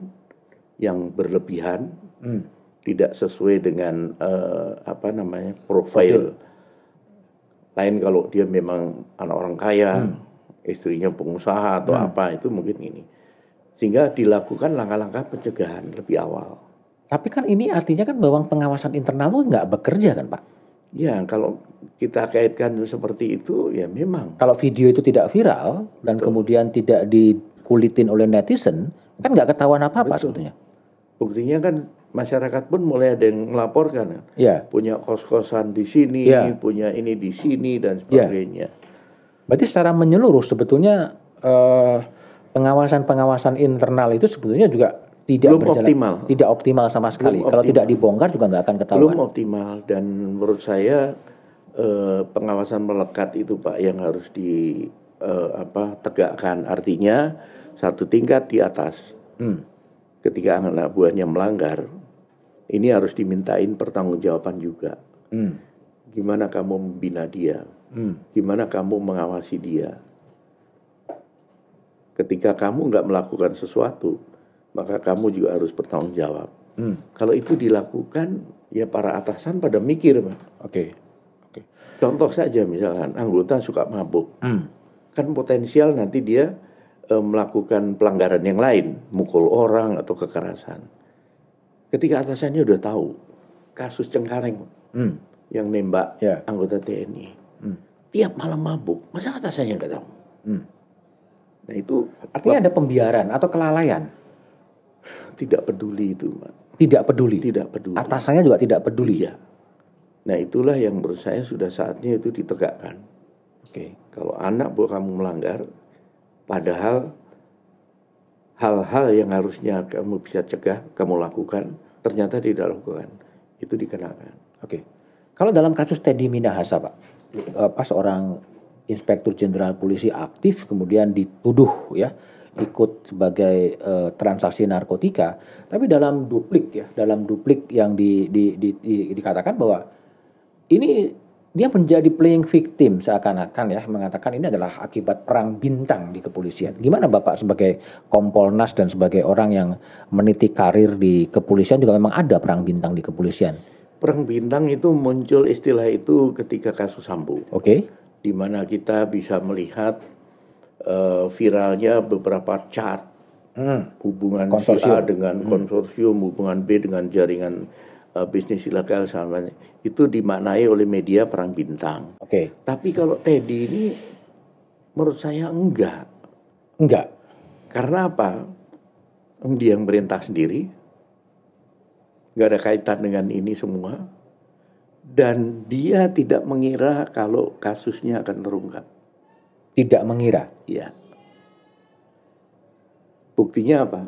yang berlebihan hmm. tidak sesuai dengan uh, apa namanya profil lain kalau dia memang anak orang kaya hmm. istrinya pengusaha atau hmm. apa itu mungkin ini sehingga dilakukan langkah-langkah pencegahan lebih awal tapi kan ini artinya kan bahwa pengawasan internal itu nggak bekerja kan Pak? Ya kalau kita kaitkan seperti itu ya memang. Kalau video itu tidak viral Betul. dan kemudian tidak dikulitin oleh netizen kan nggak ketahuan apa-apa sebetulnya. Buktinya kan masyarakat pun mulai ada yang melaporkan Ya. Punya kos-kosan di sini, ya. punya ini di sini dan ya. sebagainya. Ya. Berarti secara menyeluruh sebetulnya eh, pengawasan-pengawasan internal itu sebetulnya juga tidak belum berjalan, optimal, tidak optimal sama sekali. Belum Kalau optimal. tidak dibongkar juga nggak akan ketahuan. Belum optimal dan menurut saya eh, pengawasan melekat itu Pak yang harus di eh, apa tegakkan. Artinya satu tingkat di atas. Hmm. Ketika anak buahnya melanggar, ini harus dimintain pertanggungjawaban juga. Hmm. Gimana kamu membina dia? Hmm. Gimana kamu mengawasi dia? Ketika kamu nggak melakukan sesuatu, maka kamu juga harus bertanggung jawab. Hmm. Kalau itu dilakukan, ya para atasan pada mikir, Pak. Oke. Okay. Okay. Contoh saja misalkan anggota suka mabuk, hmm. kan potensial nanti dia e, melakukan pelanggaran yang lain, mukul orang atau kekerasan. Ketika atasannya udah tahu kasus cengkareng hmm. yang nembak yeah. anggota TNI, hmm. tiap malam mabuk, masa atasannya nggak tahu? Hmm. Nah itu artinya ada pembiaran atau kelalaian tidak peduli itu, Pak. Tidak peduli. Tidak peduli. Atasannya juga tidak peduli. ya. Nah, itulah yang menurut saya sudah saatnya itu ditegakkan. Oke. Okay. Kalau anak buat kamu melanggar padahal hal-hal yang harusnya kamu bisa cegah, kamu lakukan, ternyata tidak lakukan. Itu dikenakan. Oke. Okay. Kalau dalam kasus Teddy Minahasa, Pak, eh, pas orang inspektur jenderal polisi aktif kemudian dituduh ya ikut sebagai uh, transaksi narkotika, tapi dalam duplik ya, dalam duplik yang di, di, di, di, dikatakan bahwa ini dia menjadi playing victim seakan-akan ya mengatakan ini adalah akibat perang bintang di kepolisian. Gimana Bapak sebagai Kompolnas dan sebagai orang yang meniti karir di kepolisian juga memang ada perang bintang di kepolisian. Perang bintang itu muncul istilah itu ketika kasus Sambo. Oke. Okay. Di mana kita bisa melihat uh, viralnya beberapa chart hmm. hubungan konsorsium. A dengan hmm. konsorsium, hmm. hubungan B dengan jaringan uh, bisnis ilegal sama itu dimaknai oleh media perang bintang. Oke. Okay. Tapi kalau Teddy ini menurut saya enggak. Enggak. Karena apa? Dia yang merintah sendiri. Enggak ada kaitan dengan ini semua. Dan dia tidak mengira kalau kasusnya akan terungkap tidak mengira. Ya. Buktinya apa?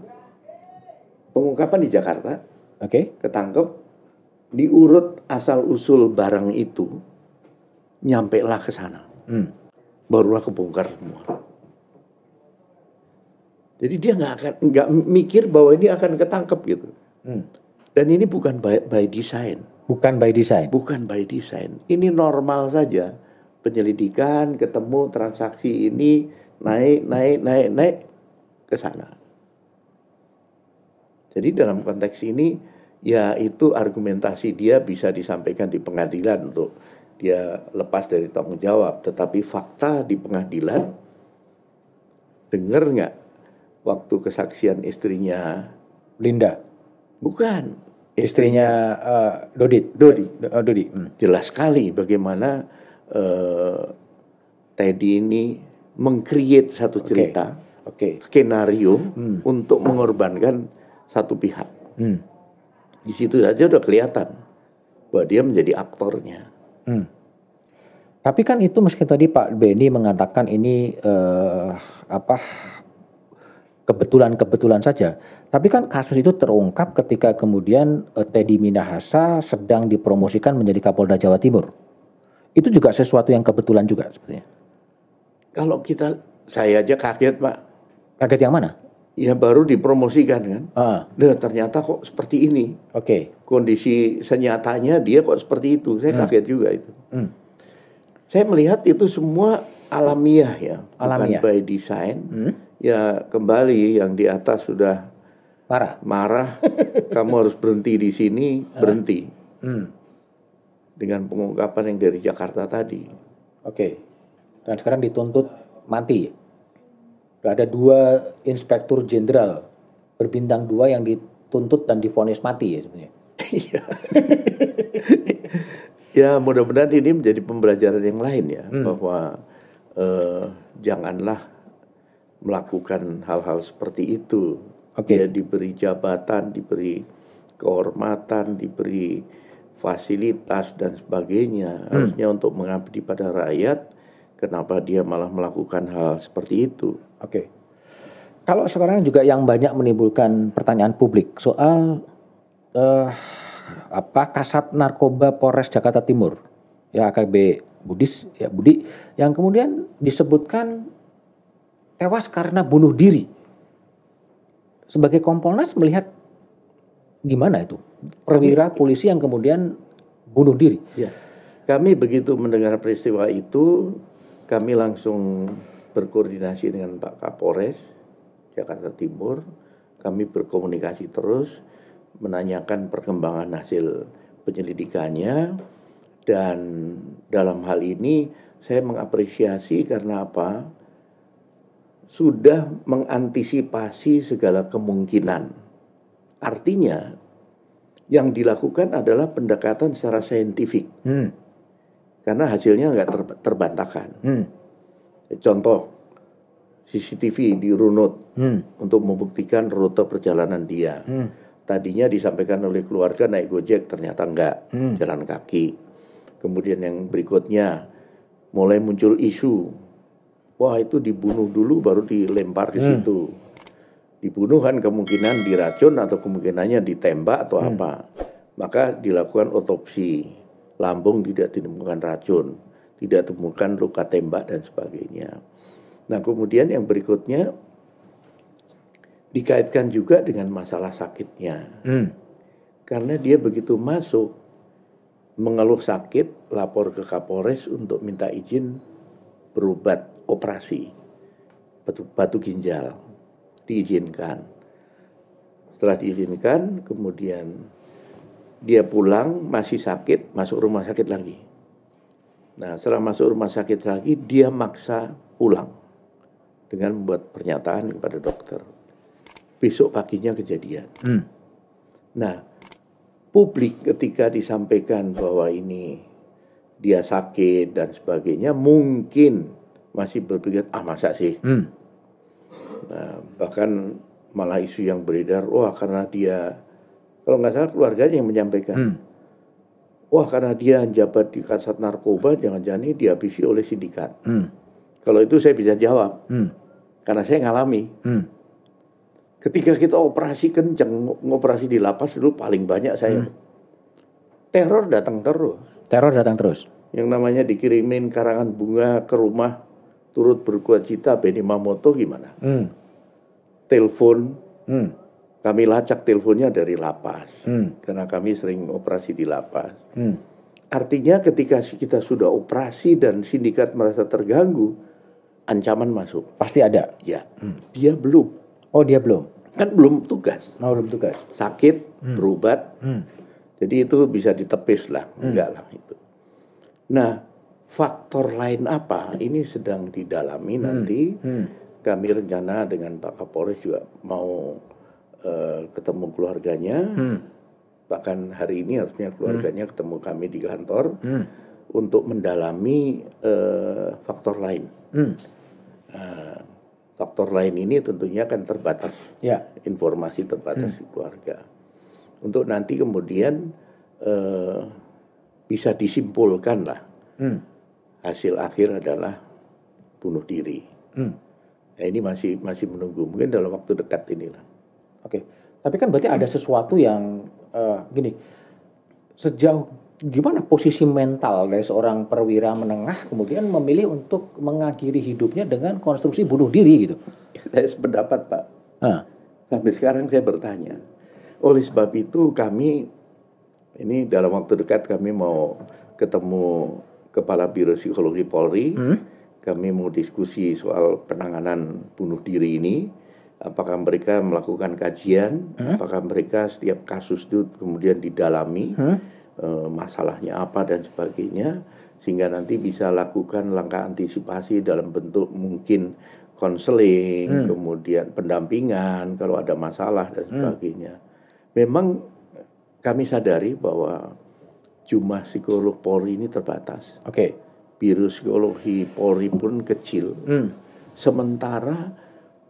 Pengungkapan di Jakarta, oke, okay. ketangkep, diurut asal usul barang itu, nyampe lah ke sana, hmm. barulah kebongkar semua. Jadi dia nggak akan nggak mikir bahwa ini akan ketangkep gitu. Hmm. Dan ini bukan by, by design. Bukan by design. Bukan by design. Ini normal saja penyelidikan, ketemu transaksi ini naik, naik, naik, naik ke sana. Jadi dalam konteks ini ya itu argumentasi dia bisa disampaikan di pengadilan untuk dia lepas dari tanggung jawab. Tetapi fakta di pengadilan dengar nggak waktu kesaksian istrinya Linda? Bukan. Istrinya, istrinya uh, Dodit. Dodi. Eh, Dodi. Hmm. Jelas sekali bagaimana Eh, Teddy ini mengcreate satu cerita, okay. Okay. skenario hmm. untuk mengorbankan satu pihak. Hmm. Di situ saja udah kelihatan bahwa dia menjadi aktornya. Hmm. Tapi kan itu meski tadi Pak Benny mengatakan ini uh, apa kebetulan-kebetulan saja. Tapi kan kasus itu terungkap ketika kemudian uh, Teddy Minahasa sedang dipromosikan menjadi Kapolda Jawa Timur. Itu juga sesuatu yang kebetulan juga sepertinya. Kalau kita saya aja kaget, Pak. Kaget yang mana? Ya baru dipromosikan kan. Ah. Nah, ternyata kok seperti ini. Oke. Okay. Kondisi senyatanya dia kok seperti itu. Saya hmm. kaget juga itu. Hmm. Saya melihat itu semua alamiah ya, alamiah. bukan by design. Hmm. Ya kembali yang di atas sudah marah. Marah, kamu harus berhenti di sini, ah. berhenti. Hmm dengan pengungkapan yang dari Jakarta tadi. Oke. Dan sekarang dituntut mati. Ada dua inspektur jenderal berbintang dua yang dituntut dan difonis mati ya sebenarnya. Iya. ya mudah-mudahan ini menjadi pembelajaran yang lain ya hmm. bahwa eh, janganlah melakukan hal-hal seperti itu. Oke. Okay. Ya, diberi jabatan, diberi kehormatan, diberi fasilitas dan sebagainya. Hmm. Harusnya hmm. untuk mengabdi pada rakyat, kenapa dia malah melakukan hal seperti itu? Oke. Okay. Kalau sekarang juga yang banyak menimbulkan pertanyaan publik soal uh, apa kasat narkoba Polres Jakarta Timur ya AKB Budis ya Budi yang kemudian disebutkan tewas karena bunuh diri. Sebagai Kompolnas melihat gimana itu perwira kami, polisi yang kemudian bunuh diri? Ya. Kami begitu mendengar peristiwa itu, kami langsung berkoordinasi dengan Pak Kapolres Jakarta Timur. Kami berkomunikasi terus, menanyakan perkembangan hasil penyelidikannya dan dalam hal ini saya mengapresiasi karena apa? Sudah mengantisipasi segala kemungkinan Artinya yang dilakukan adalah pendekatan secara saintifik. Hmm. Karena hasilnya nggak ter, terbantahkan. Hmm. Contoh CCTV di runut hmm. untuk membuktikan rute perjalanan dia. Hmm. Tadinya disampaikan oleh keluarga naik gojek ternyata enggak, hmm. jalan kaki. Kemudian yang berikutnya mulai muncul isu. Wah, itu dibunuh dulu baru dilempar ke hmm. situ dibunuhan kemungkinan diracun atau kemungkinannya ditembak atau hmm. apa. Maka dilakukan otopsi. Lambung tidak ditemukan racun, tidak temukan luka tembak dan sebagainya. Nah, kemudian yang berikutnya dikaitkan juga dengan masalah sakitnya. Hmm. Karena dia begitu masuk mengeluh sakit, lapor ke Kapolres untuk minta izin berobat operasi batu, batu ginjal diizinkan. Setelah diizinkan, kemudian dia pulang masih sakit, masuk rumah sakit lagi. Nah, setelah masuk rumah sakit lagi, dia maksa pulang dengan membuat pernyataan kepada dokter. Besok paginya kejadian. Hmm. Nah, publik ketika disampaikan bahwa ini dia sakit dan sebagainya, mungkin masih berpikir, ah masa sih? Hmm Nah, bahkan malah isu yang beredar, wah karena dia kalau nggak salah keluarganya yang menyampaikan. Hmm. Wah karena dia jabat di kasat narkoba, jangan-jangan ini dihabisi oleh sindikat. Hmm. Kalau itu saya bisa jawab, hmm. karena saya ngalami. Hmm. Ketika kita operasi kenceng, ngoperasi di lapas dulu paling banyak saya. Hmm. Teror datang terus. Teror datang terus. Yang namanya dikirimin karangan bunga ke rumah turut berkuat cita Benny Mamoto gimana? Hmm. Telepon, hmm. kami lacak teleponnya dari lapas, hmm. karena kami sering operasi di lapas. Hmm. Artinya ketika kita sudah operasi dan sindikat merasa terganggu, ancaman masuk. Pasti ada. Ya, hmm. dia belum. Oh dia belum. Kan belum tugas. Mau oh, belum tugas. Sakit, hmm. berobat. Hmm. Jadi itu bisa ditepis lah, hmm. enggak lah itu. Nah, faktor lain apa ini sedang didalami hmm. nanti hmm. kami rencana dengan Pak Kapolres juga mau uh, ketemu keluarganya hmm. bahkan hari ini harusnya keluarganya hmm. ketemu kami di kantor hmm. untuk mendalami uh, faktor lain hmm. uh, faktor lain ini tentunya akan terbatas ya. informasi terbatas hmm. di keluarga untuk nanti kemudian uh, bisa disimpulkan lah hmm hasil akhir adalah bunuh diri. Hmm. Ya, ini masih masih menunggu mungkin dalam waktu dekat inilah. Oke, okay. tapi kan berarti ada sesuatu yang uh, gini sejauh gimana posisi mental dari seorang perwira menengah kemudian memilih untuk mengakhiri hidupnya dengan konstruksi bunuh diri gitu? Saya sependapat Pak. Nah. Sampai sekarang saya bertanya. Oleh sebab itu kami ini dalam waktu dekat kami mau ketemu Kepala Biro Psikologi Polri. Hmm? Kami mau diskusi soal penanganan bunuh diri ini. Apakah mereka melakukan kajian? Hmm? Apakah mereka setiap kasus itu kemudian didalami hmm? e, masalahnya apa dan sebagainya, sehingga nanti bisa lakukan langkah antisipasi dalam bentuk mungkin konseling, hmm. kemudian pendampingan kalau ada masalah dan hmm. sebagainya. Hmm. Memang kami sadari bahwa jumlah psikolog Polri ini terbatas. Oke. Okay. Biro psikologi Polri pun kecil. Hmm. Sementara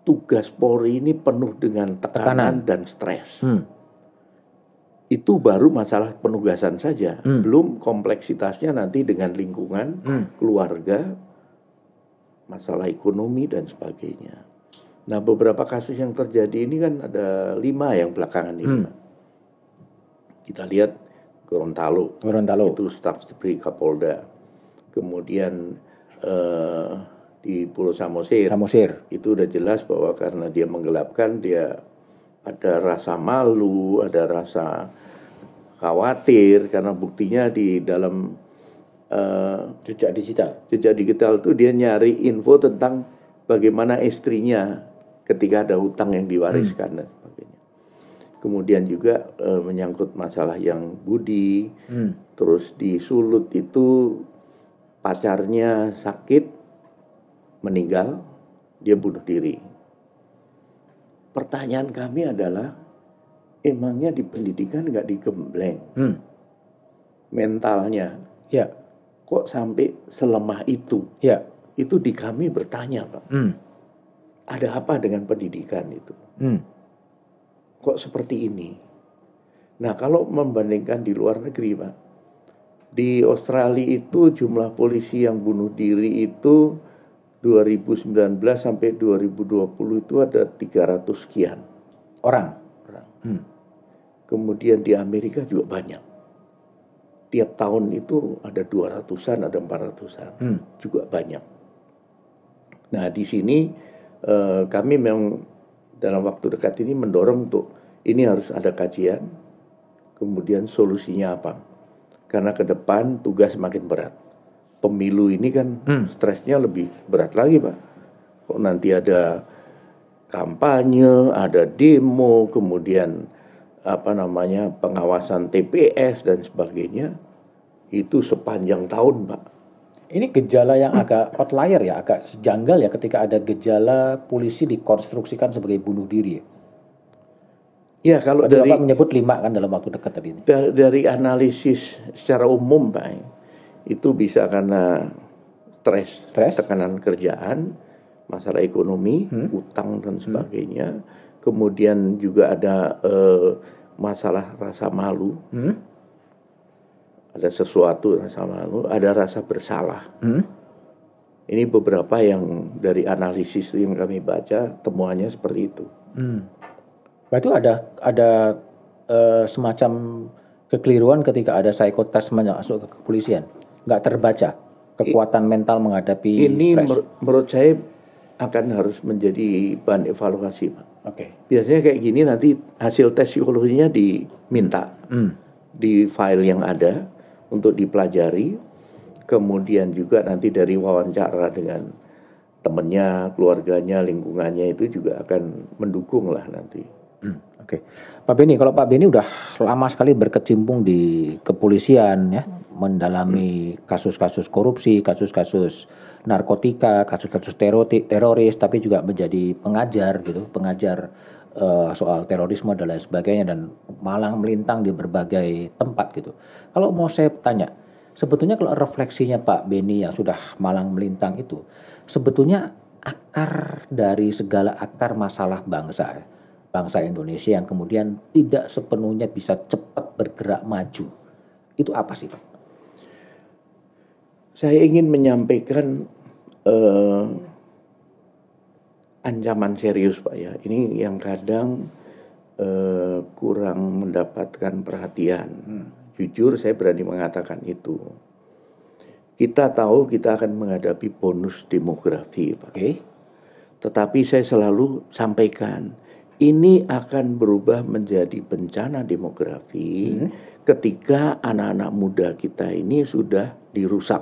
tugas Polri ini penuh dengan tekanan, tekanan. dan stres. Hmm. Itu baru masalah penugasan saja, hmm. belum kompleksitasnya nanti dengan lingkungan, hmm. keluarga, masalah ekonomi dan sebagainya. Nah, beberapa kasus yang terjadi ini kan ada lima yang belakangan ini. Hmm. Kita lihat Gorontalo. Gorontalo. Itu staf Pri Kapolda. Kemudian uh, di Pulau Samosir. Samosir. Itu udah jelas bahwa karena dia menggelapkan dia ada rasa malu, ada rasa khawatir karena buktinya di dalam uh, jejak digital. Jejak digital itu dia nyari info tentang bagaimana istrinya ketika ada hutang yang diwariskan. Hmm kemudian juga e, menyangkut masalah yang budi, hmm. terus di Sulut itu pacarnya sakit, meninggal, dia bunuh diri. Pertanyaan kami adalah, emangnya di pendidikan nggak digembleng? Hmm. Mentalnya, ya. kok sampai selemah itu? Ya. Itu di kami bertanya, Pak. Hmm. Ada apa dengan pendidikan itu? Hmm kok seperti ini. Nah kalau membandingkan di luar negeri Pak, di Australia itu jumlah polisi yang bunuh diri itu 2019 sampai 2020 itu ada 300 sekian orang. orang. Hmm. Kemudian di Amerika juga banyak. Tiap tahun itu ada 200-an, ada 400-an. Hmm. Juga banyak. Nah, di sini eh, kami memang dalam waktu dekat ini mendorong untuk ini harus ada kajian, kemudian solusinya apa. Karena ke depan tugas makin berat. Pemilu ini kan hmm. stresnya lebih berat lagi Pak. Kok nanti ada kampanye, ada demo, kemudian apa namanya pengawasan TPS dan sebagainya itu sepanjang tahun Pak. Ini gejala yang agak outlier ya, agak janggal ya ketika ada gejala polisi dikonstruksikan sebagai bunuh diri. Ya kalau dari menyebut lima kan dalam waktu dekat tadi. Dari, dari analisis secara umum Pak, itu bisa karena stres, stres? tekanan kerjaan, masalah ekonomi, hmm? utang dan hmm. sebagainya. Hmm. Kemudian juga ada eh, masalah rasa malu, hmm? ada sesuatu rasa malu, ada rasa bersalah. Hmm? Ini beberapa yang dari analisis yang kami baca temuannya seperti itu. Hmm. Berarti nah, ada ada uh, semacam kekeliruan ketika ada psikotes masuk ke kepolisian, nggak terbaca kekuatan I, mental menghadapi ini stres. Mer menurut saya akan harus menjadi bahan evaluasi, Pak. Oke. Okay. Biasanya kayak gini nanti hasil tes psikologinya diminta hmm. di file yang ada untuk dipelajari, kemudian juga nanti dari wawancara dengan temennya, keluarganya, lingkungannya itu juga akan mendukung lah nanti. Hmm, Oke, okay. Pak Beni, kalau Pak Beni udah lama sekali berkecimpung di kepolisian ya, mendalami kasus-kasus korupsi, kasus-kasus narkotika, kasus-kasus teroris, tapi juga menjadi pengajar gitu, pengajar uh, soal terorisme dan lain sebagainya dan malang melintang di berbagai tempat gitu. Kalau mau saya tanya, sebetulnya kalau refleksinya Pak Beni yang sudah malang melintang itu, sebetulnya akar dari segala akar masalah bangsa ya, bangsa Indonesia yang kemudian tidak sepenuhnya bisa cepat bergerak maju. Itu apa sih, Pak? Saya ingin menyampaikan eh, ancaman serius, Pak ya. Ini yang kadang eh, kurang mendapatkan perhatian. Hmm. Jujur, saya berani mengatakan itu. Kita tahu kita akan menghadapi bonus demografi, Pak. Okay. Tetapi saya selalu sampaikan ini akan berubah menjadi bencana demografi hmm. ketika anak-anak muda kita ini sudah dirusak.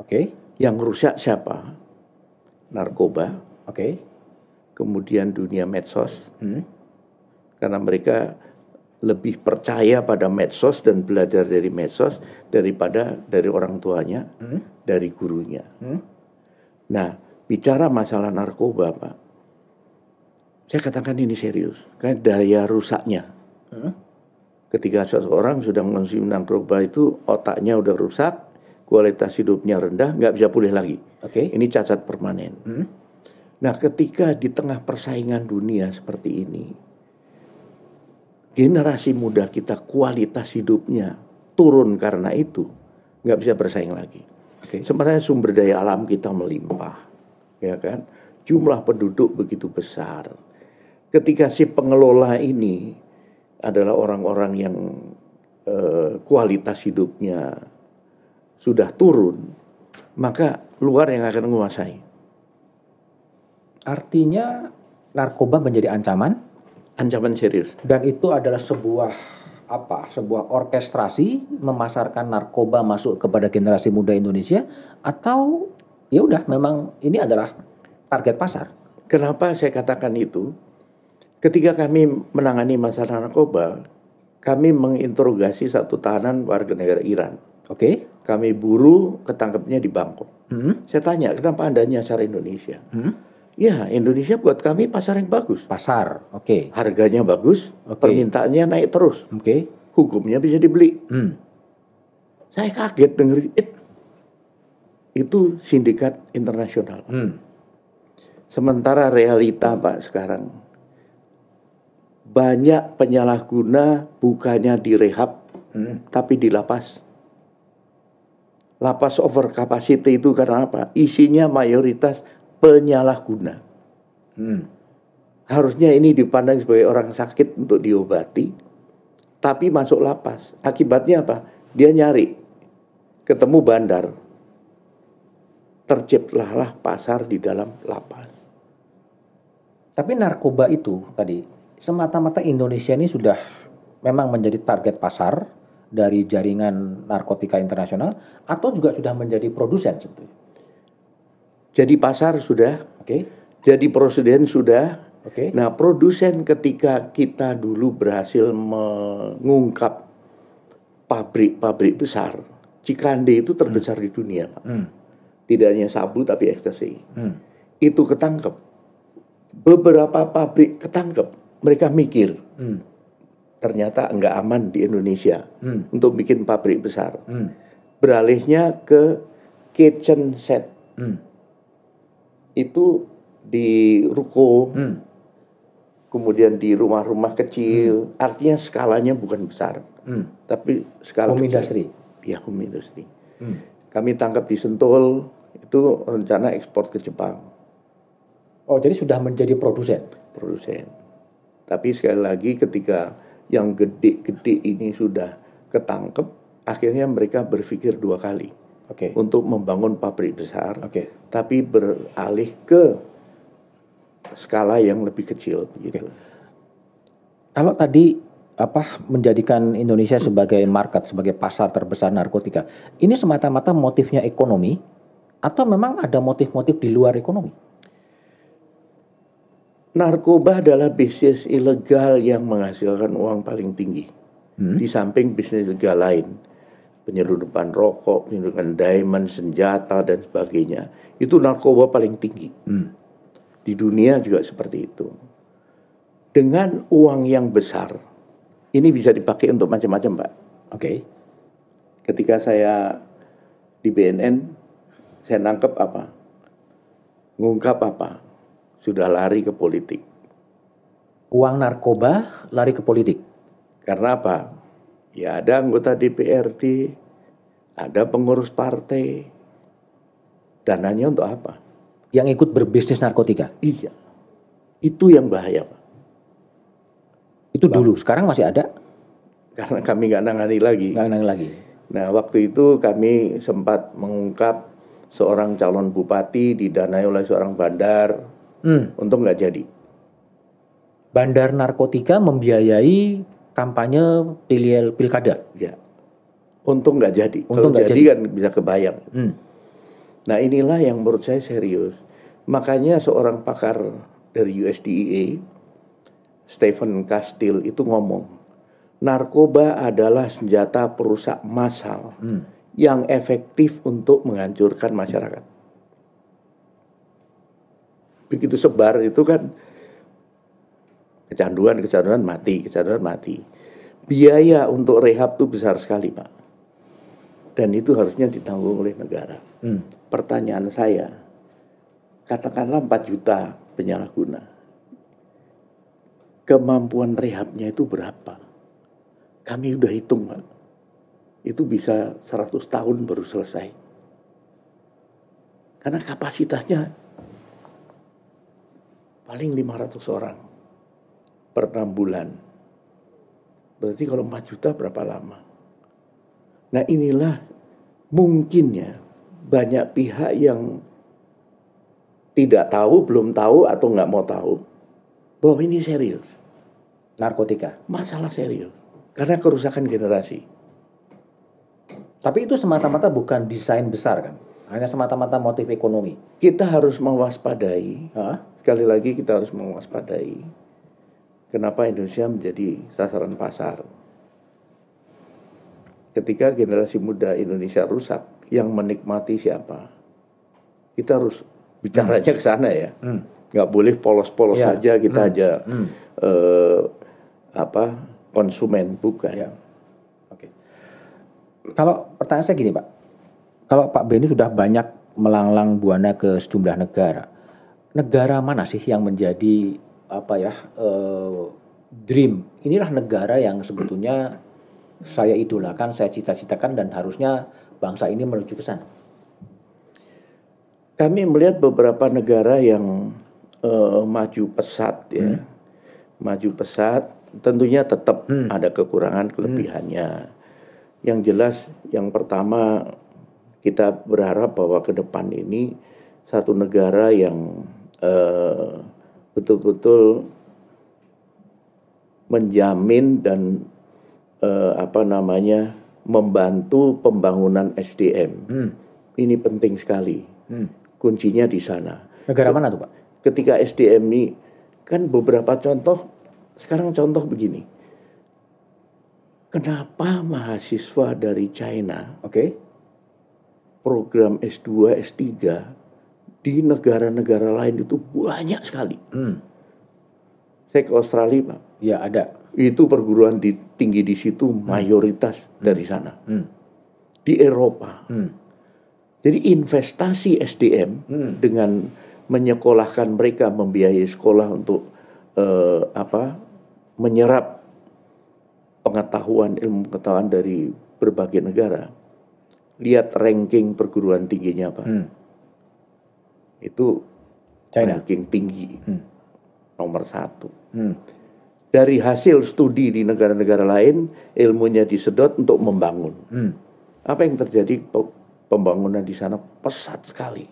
Oke. Okay. Yang rusak siapa? Narkoba. Oke. Okay. Kemudian dunia medsos. Hmm. Karena mereka lebih percaya pada medsos dan belajar dari medsos daripada dari orang tuanya, hmm. dari gurunya. Hmm. Nah, bicara masalah narkoba, Pak saya katakan ini serius, karena daya rusaknya. Hmm? Ketika seseorang sudah mengonsumsi narkoba itu otaknya udah rusak, kualitas hidupnya rendah, nggak bisa pulih lagi. Oke. Okay. Ini cacat permanen. Hmm? Nah, ketika di tengah persaingan dunia seperti ini, generasi muda kita kualitas hidupnya turun karena itu, nggak bisa bersaing lagi. Okay. Sebenarnya sumber daya alam kita melimpah, ya kan? Jumlah penduduk begitu besar, ketika si pengelola ini adalah orang-orang yang eh, kualitas hidupnya sudah turun, maka luar yang akan menguasai. Artinya narkoba menjadi ancaman? Ancaman serius. Dan itu adalah sebuah apa? Sebuah orkestrasi memasarkan narkoba masuk kepada generasi muda Indonesia atau ya udah memang ini adalah target pasar. Kenapa saya katakan itu? Ketika kami menangani masalah narkoba, kami menginterogasi satu tahanan warga negara Iran. Oke. Okay. Kami buru ketangkepnya di Bangkok. Hmm. Saya tanya, kenapa Anda nyasar Indonesia? Hmm. Ya, Indonesia buat kami pasar yang bagus. Pasar, oke. Okay. Harganya bagus, okay. permintaannya naik terus. Oke. Okay. Hukumnya bisa dibeli. Hmm. Saya kaget dengar It, itu sindikat internasional. Hmm. Sementara realita Pak sekarang banyak penyalahguna bukannya direhab hmm. tapi dilapas lapas. Lapas over capacity itu karena apa? Isinya mayoritas penyalahguna. Hmm. Harusnya ini dipandang sebagai orang sakit untuk diobati, tapi masuk lapas. Akibatnya apa? Dia nyari, ketemu bandar, terciptalah pasar di dalam lapas. Tapi narkoba itu tadi semata-mata Indonesia ini sudah memang menjadi target pasar dari jaringan narkotika internasional atau juga sudah menjadi produsen sebetulnya? Jadi pasar sudah, oke. Okay. Jadi produsen sudah. Oke. Okay. Nah, produsen ketika kita dulu berhasil mengungkap pabrik-pabrik besar, Cikande itu terbesar hmm. di dunia, Pak. Hmm. Tidak hanya sabu tapi ekstasi. Hmm. Itu ketangkep. Beberapa pabrik ketangkep mereka mikir hmm. ternyata nggak aman di Indonesia hmm. untuk bikin pabrik besar hmm. beralihnya ke kitchen set hmm. itu di ruko hmm. kemudian di rumah-rumah kecil hmm. artinya skalanya bukan besar hmm. tapi skala home industry ya home industry hmm. kami tangkap di Sentul itu rencana ekspor ke Jepang oh jadi sudah menjadi produsen produsen tapi sekali lagi ketika yang gede-gede ini sudah ketangkep, akhirnya mereka berpikir dua kali okay. untuk membangun pabrik besar, okay. tapi beralih ke skala yang lebih kecil. Gitu. Okay. Kalau tadi apa menjadikan Indonesia sebagai market, sebagai pasar terbesar narkotika, ini semata-mata motifnya ekonomi atau memang ada motif-motif di luar ekonomi? narkoba adalah bisnis ilegal yang menghasilkan uang paling tinggi. Hmm. Di samping bisnis ilegal lain, penyelundupan rokok, penyelundupan diamond, senjata dan sebagainya, itu narkoba paling tinggi. Hmm. Di dunia juga seperti itu. Dengan uang yang besar, ini bisa dipakai untuk macam-macam, Pak. Oke. Okay. Ketika saya di BNN, saya nangkep apa? Ngungkap apa? sudah lari ke politik. Uang narkoba lari ke politik. Karena apa? Ya ada anggota DPRD, ada pengurus partai. Dananya untuk apa? Yang ikut berbisnis narkotika. Iya. Itu yang bahaya, Pak. Itu Bang. dulu, sekarang masih ada? Karena kami nggak nangani lagi. Nggak nangani lagi. Nah, waktu itu kami sempat mengungkap seorang calon bupati didanai oleh seorang bandar hmm. untung nggak jadi. Bandar narkotika membiayai kampanye pilihan pilkada. Ya, untung nggak jadi. Untung Kalau jadi, jadi kan bisa kebayang. Hmm. Nah inilah yang menurut saya serius. Makanya seorang pakar dari USDA, Stephen Castile itu ngomong, narkoba adalah senjata perusak massal hmm. yang efektif untuk menghancurkan masyarakat begitu sebar itu kan kecanduan kecanduan mati kecanduan mati biaya untuk rehab tuh besar sekali pak dan itu harusnya ditanggung oleh negara hmm. pertanyaan saya katakanlah 4 juta penyalahguna kemampuan rehabnya itu berapa kami udah hitung pak itu bisa 100 tahun baru selesai karena kapasitasnya paling 500 orang per 6 bulan. Berarti kalau 4 juta berapa lama? Nah inilah mungkinnya banyak pihak yang tidak tahu, belum tahu atau nggak mau tahu bahwa ini serius. Narkotika. Masalah serius. Karena kerusakan generasi. Tapi itu semata-mata bukan desain besar kan? hanya semata-mata motif ekonomi. Kita harus mewaspadai. Hah? Sekali lagi kita harus mewaspadai. Kenapa Indonesia menjadi sasaran pasar? Ketika generasi muda Indonesia rusak, yang menikmati siapa? Kita harus bicaranya hmm. ke sana ya. Hmm. Gak boleh polos-polos ya. saja kita hmm. aja hmm. Eh, apa konsumen bukan. Ya. Oke. Okay. Kalau pertanyaan saya gini, Pak kalau Pak Beni sudah banyak melanglang buana ke sejumlah negara, negara mana sih yang menjadi apa ya uh, dream? Inilah negara yang sebetulnya saya idolakan, saya cita-citakan dan harusnya bangsa ini menuju ke sana. Kami melihat beberapa negara yang uh, maju pesat ya, hmm. maju pesat. Tentunya tetap hmm. ada kekurangan kelebihannya. Hmm. Yang jelas, yang pertama kita berharap bahwa ke depan ini satu negara yang betul eh, betul-betul menjamin dan uh, apa namanya membantu pembangunan SDM. Hmm. Ini penting sekali. Hmm. Kuncinya di sana. Negara mana tuh, Pak? Ketika SDM ini kan beberapa contoh sekarang contoh begini. Kenapa mahasiswa dari China? Oke. Okay program S2, S3 di negara-negara lain itu banyak sekali. Hmm. Saya ke Australia, Pak. Ya, ada. Itu perguruan di, tinggi di situ hmm. mayoritas hmm. dari sana. Hmm. Di Eropa. Hmm. Jadi investasi SDM hmm. dengan menyekolahkan mereka membiayai sekolah untuk eh, apa? menyerap pengetahuan ilmu pengetahuan dari berbagai negara lihat ranking perguruan tingginya apa hmm. itu China. ranking tinggi hmm. nomor satu hmm. dari hasil studi di negara-negara lain ilmunya disedot untuk membangun hmm. apa yang terjadi pembangunan di sana pesat sekali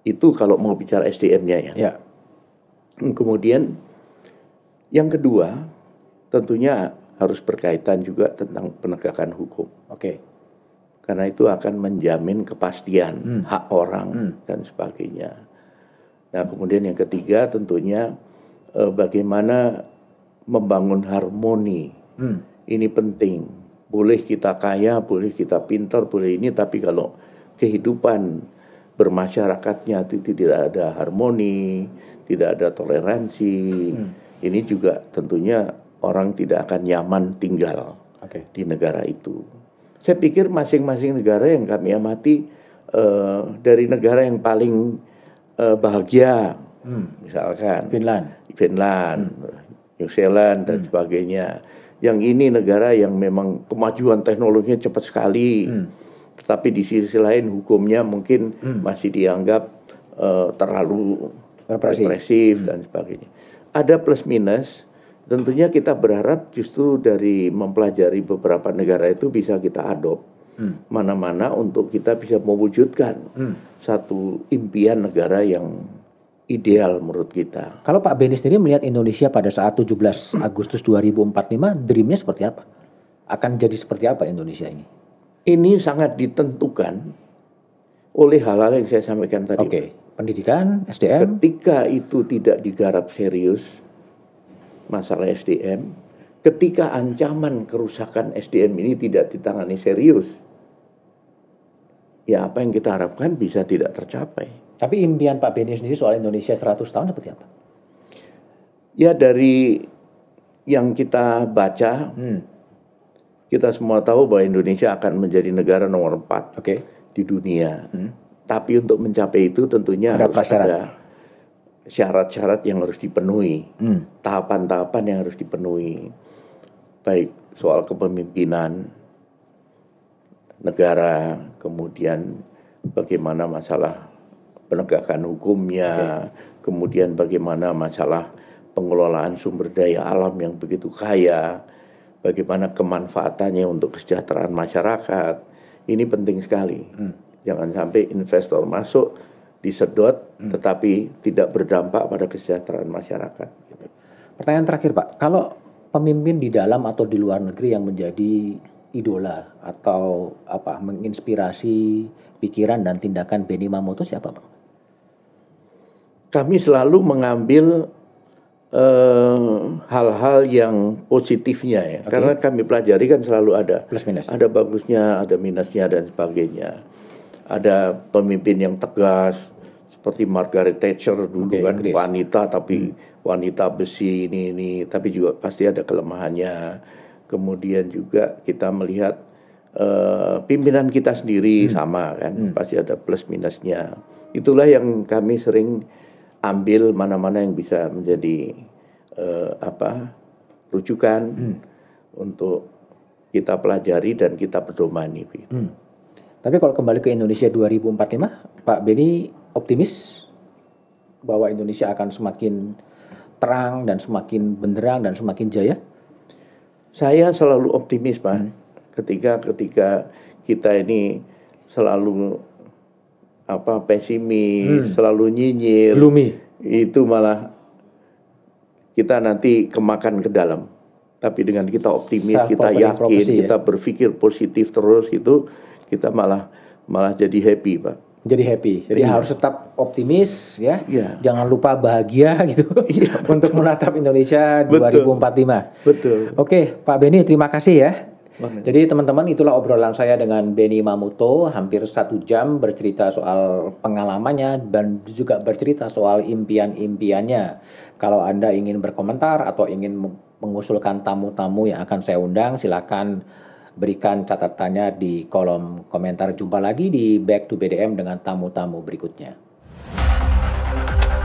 itu kalau mau bicara SDM-nya ya. ya kemudian yang kedua tentunya harus berkaitan juga tentang penegakan hukum oke okay karena itu akan menjamin kepastian hmm. hak orang hmm. dan sebagainya. Nah, kemudian yang ketiga tentunya e, bagaimana membangun harmoni. Hmm. Ini penting. Boleh kita kaya, boleh kita pintar, boleh ini, tapi kalau kehidupan bermasyarakatnya itu tidak ada harmoni, tidak ada toleransi, hmm. ini juga tentunya orang tidak akan nyaman tinggal okay. di negara itu. Saya pikir masing-masing negara yang kami amati uh, dari negara yang paling uh, bahagia, hmm. misalkan Finland, Finland, hmm. New Zealand dan hmm. sebagainya. Yang ini negara yang memang kemajuan teknologinya cepat sekali, hmm. tetapi di sisi lain hukumnya mungkin hmm. masih dianggap uh, terlalu represif, hmm. dan sebagainya. Ada plus minus tentunya kita berharap justru dari mempelajari beberapa negara itu bisa kita adop mana hmm. mana-mana untuk kita bisa mewujudkan hmm. satu impian negara yang ideal menurut kita. Kalau Pak Beni sendiri melihat Indonesia pada saat 17 Agustus 2045, dreamnya seperti apa? Akan jadi seperti apa Indonesia ini? Ini sangat ditentukan oleh hal-hal yang saya sampaikan tadi. Oke, okay. pendidikan, SDM. Ketika itu tidak digarap serius, masalah SDM, ketika ancaman kerusakan SDM ini tidak ditangani serius, ya apa yang kita harapkan bisa tidak tercapai. Tapi impian Pak Beni sendiri soal Indonesia 100 tahun seperti apa? Ya dari yang kita baca, hmm. kita semua tahu bahwa Indonesia akan menjadi negara nomor empat okay. di dunia. Hmm. Tapi untuk mencapai itu tentunya ada harus prasyarat. ada syarat-syarat yang harus dipenuhi, hmm. tahapan-tahapan hmm. yang harus dipenuhi, baik soal kepemimpinan negara, kemudian bagaimana masalah penegakan hukumnya, okay. kemudian bagaimana masalah pengelolaan sumber daya alam yang begitu kaya, bagaimana kemanfaatannya untuk kesejahteraan masyarakat. Ini penting sekali. Hmm. Jangan sampai investor masuk disedot hmm. tetapi tidak berdampak pada kesejahteraan masyarakat. Pertanyaan terakhir Pak, kalau pemimpin di dalam atau di luar negeri yang menjadi idola atau apa menginspirasi pikiran dan tindakan Benny Mamoto siapa Pak? Kami selalu mengambil eh, hal-hal uh, yang positifnya ya, okay. karena kami pelajari kan selalu ada plus minus, ada bagusnya, ada minusnya dan sebagainya ada pemimpin yang tegas seperti Margaret Thatcher dulu okay, kan Chris. wanita tapi hmm. wanita besi ini ini tapi juga pasti ada kelemahannya. Kemudian juga kita melihat uh, pimpinan kita sendiri hmm. sama kan hmm. pasti ada plus minusnya. Itulah yang kami sering ambil mana-mana yang bisa menjadi uh, apa rujukan hmm. untuk kita pelajari dan kita pedomani. Hmm. Tapi kalau kembali ke Indonesia 2045, Pak Beni optimis bahwa Indonesia akan semakin terang dan semakin benderang dan semakin jaya? Saya selalu optimis, Pak. Hmm. Ketika ketika kita ini selalu apa pesimis, hmm. selalu nyinyir, Lumi. Itu malah kita nanti kemakan ke dalam. Tapi dengan kita optimis, kita yakin, kita ya? berpikir positif terus itu kita malah malah jadi happy pak jadi happy jadi iya. harus tetap optimis ya iya. jangan lupa bahagia gitu iya, untuk menatap Indonesia betul. 2045 betul oke Pak Beni terima kasih ya Jadi teman-teman itulah obrolan saya dengan Benny Mamuto hampir satu jam bercerita soal pengalamannya dan juga bercerita soal impian-impiannya. Kalau Anda ingin berkomentar atau ingin mengusulkan tamu-tamu yang akan saya undang silakan Berikan catatannya di kolom komentar. Jumpa lagi di Back to BDM dengan tamu-tamu berikutnya.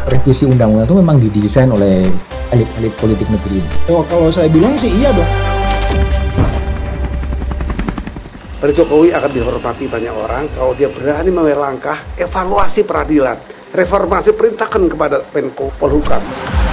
Revisi undang-undang itu memang didesain oleh elit-elit politik negeri ini. Oh, kalau saya bilang sih iya dong. Pak Jokowi akan dihormati banyak orang kalau dia berani mengambil langkah evaluasi peradilan, reformasi perintahkan kepada Menko Polhukam.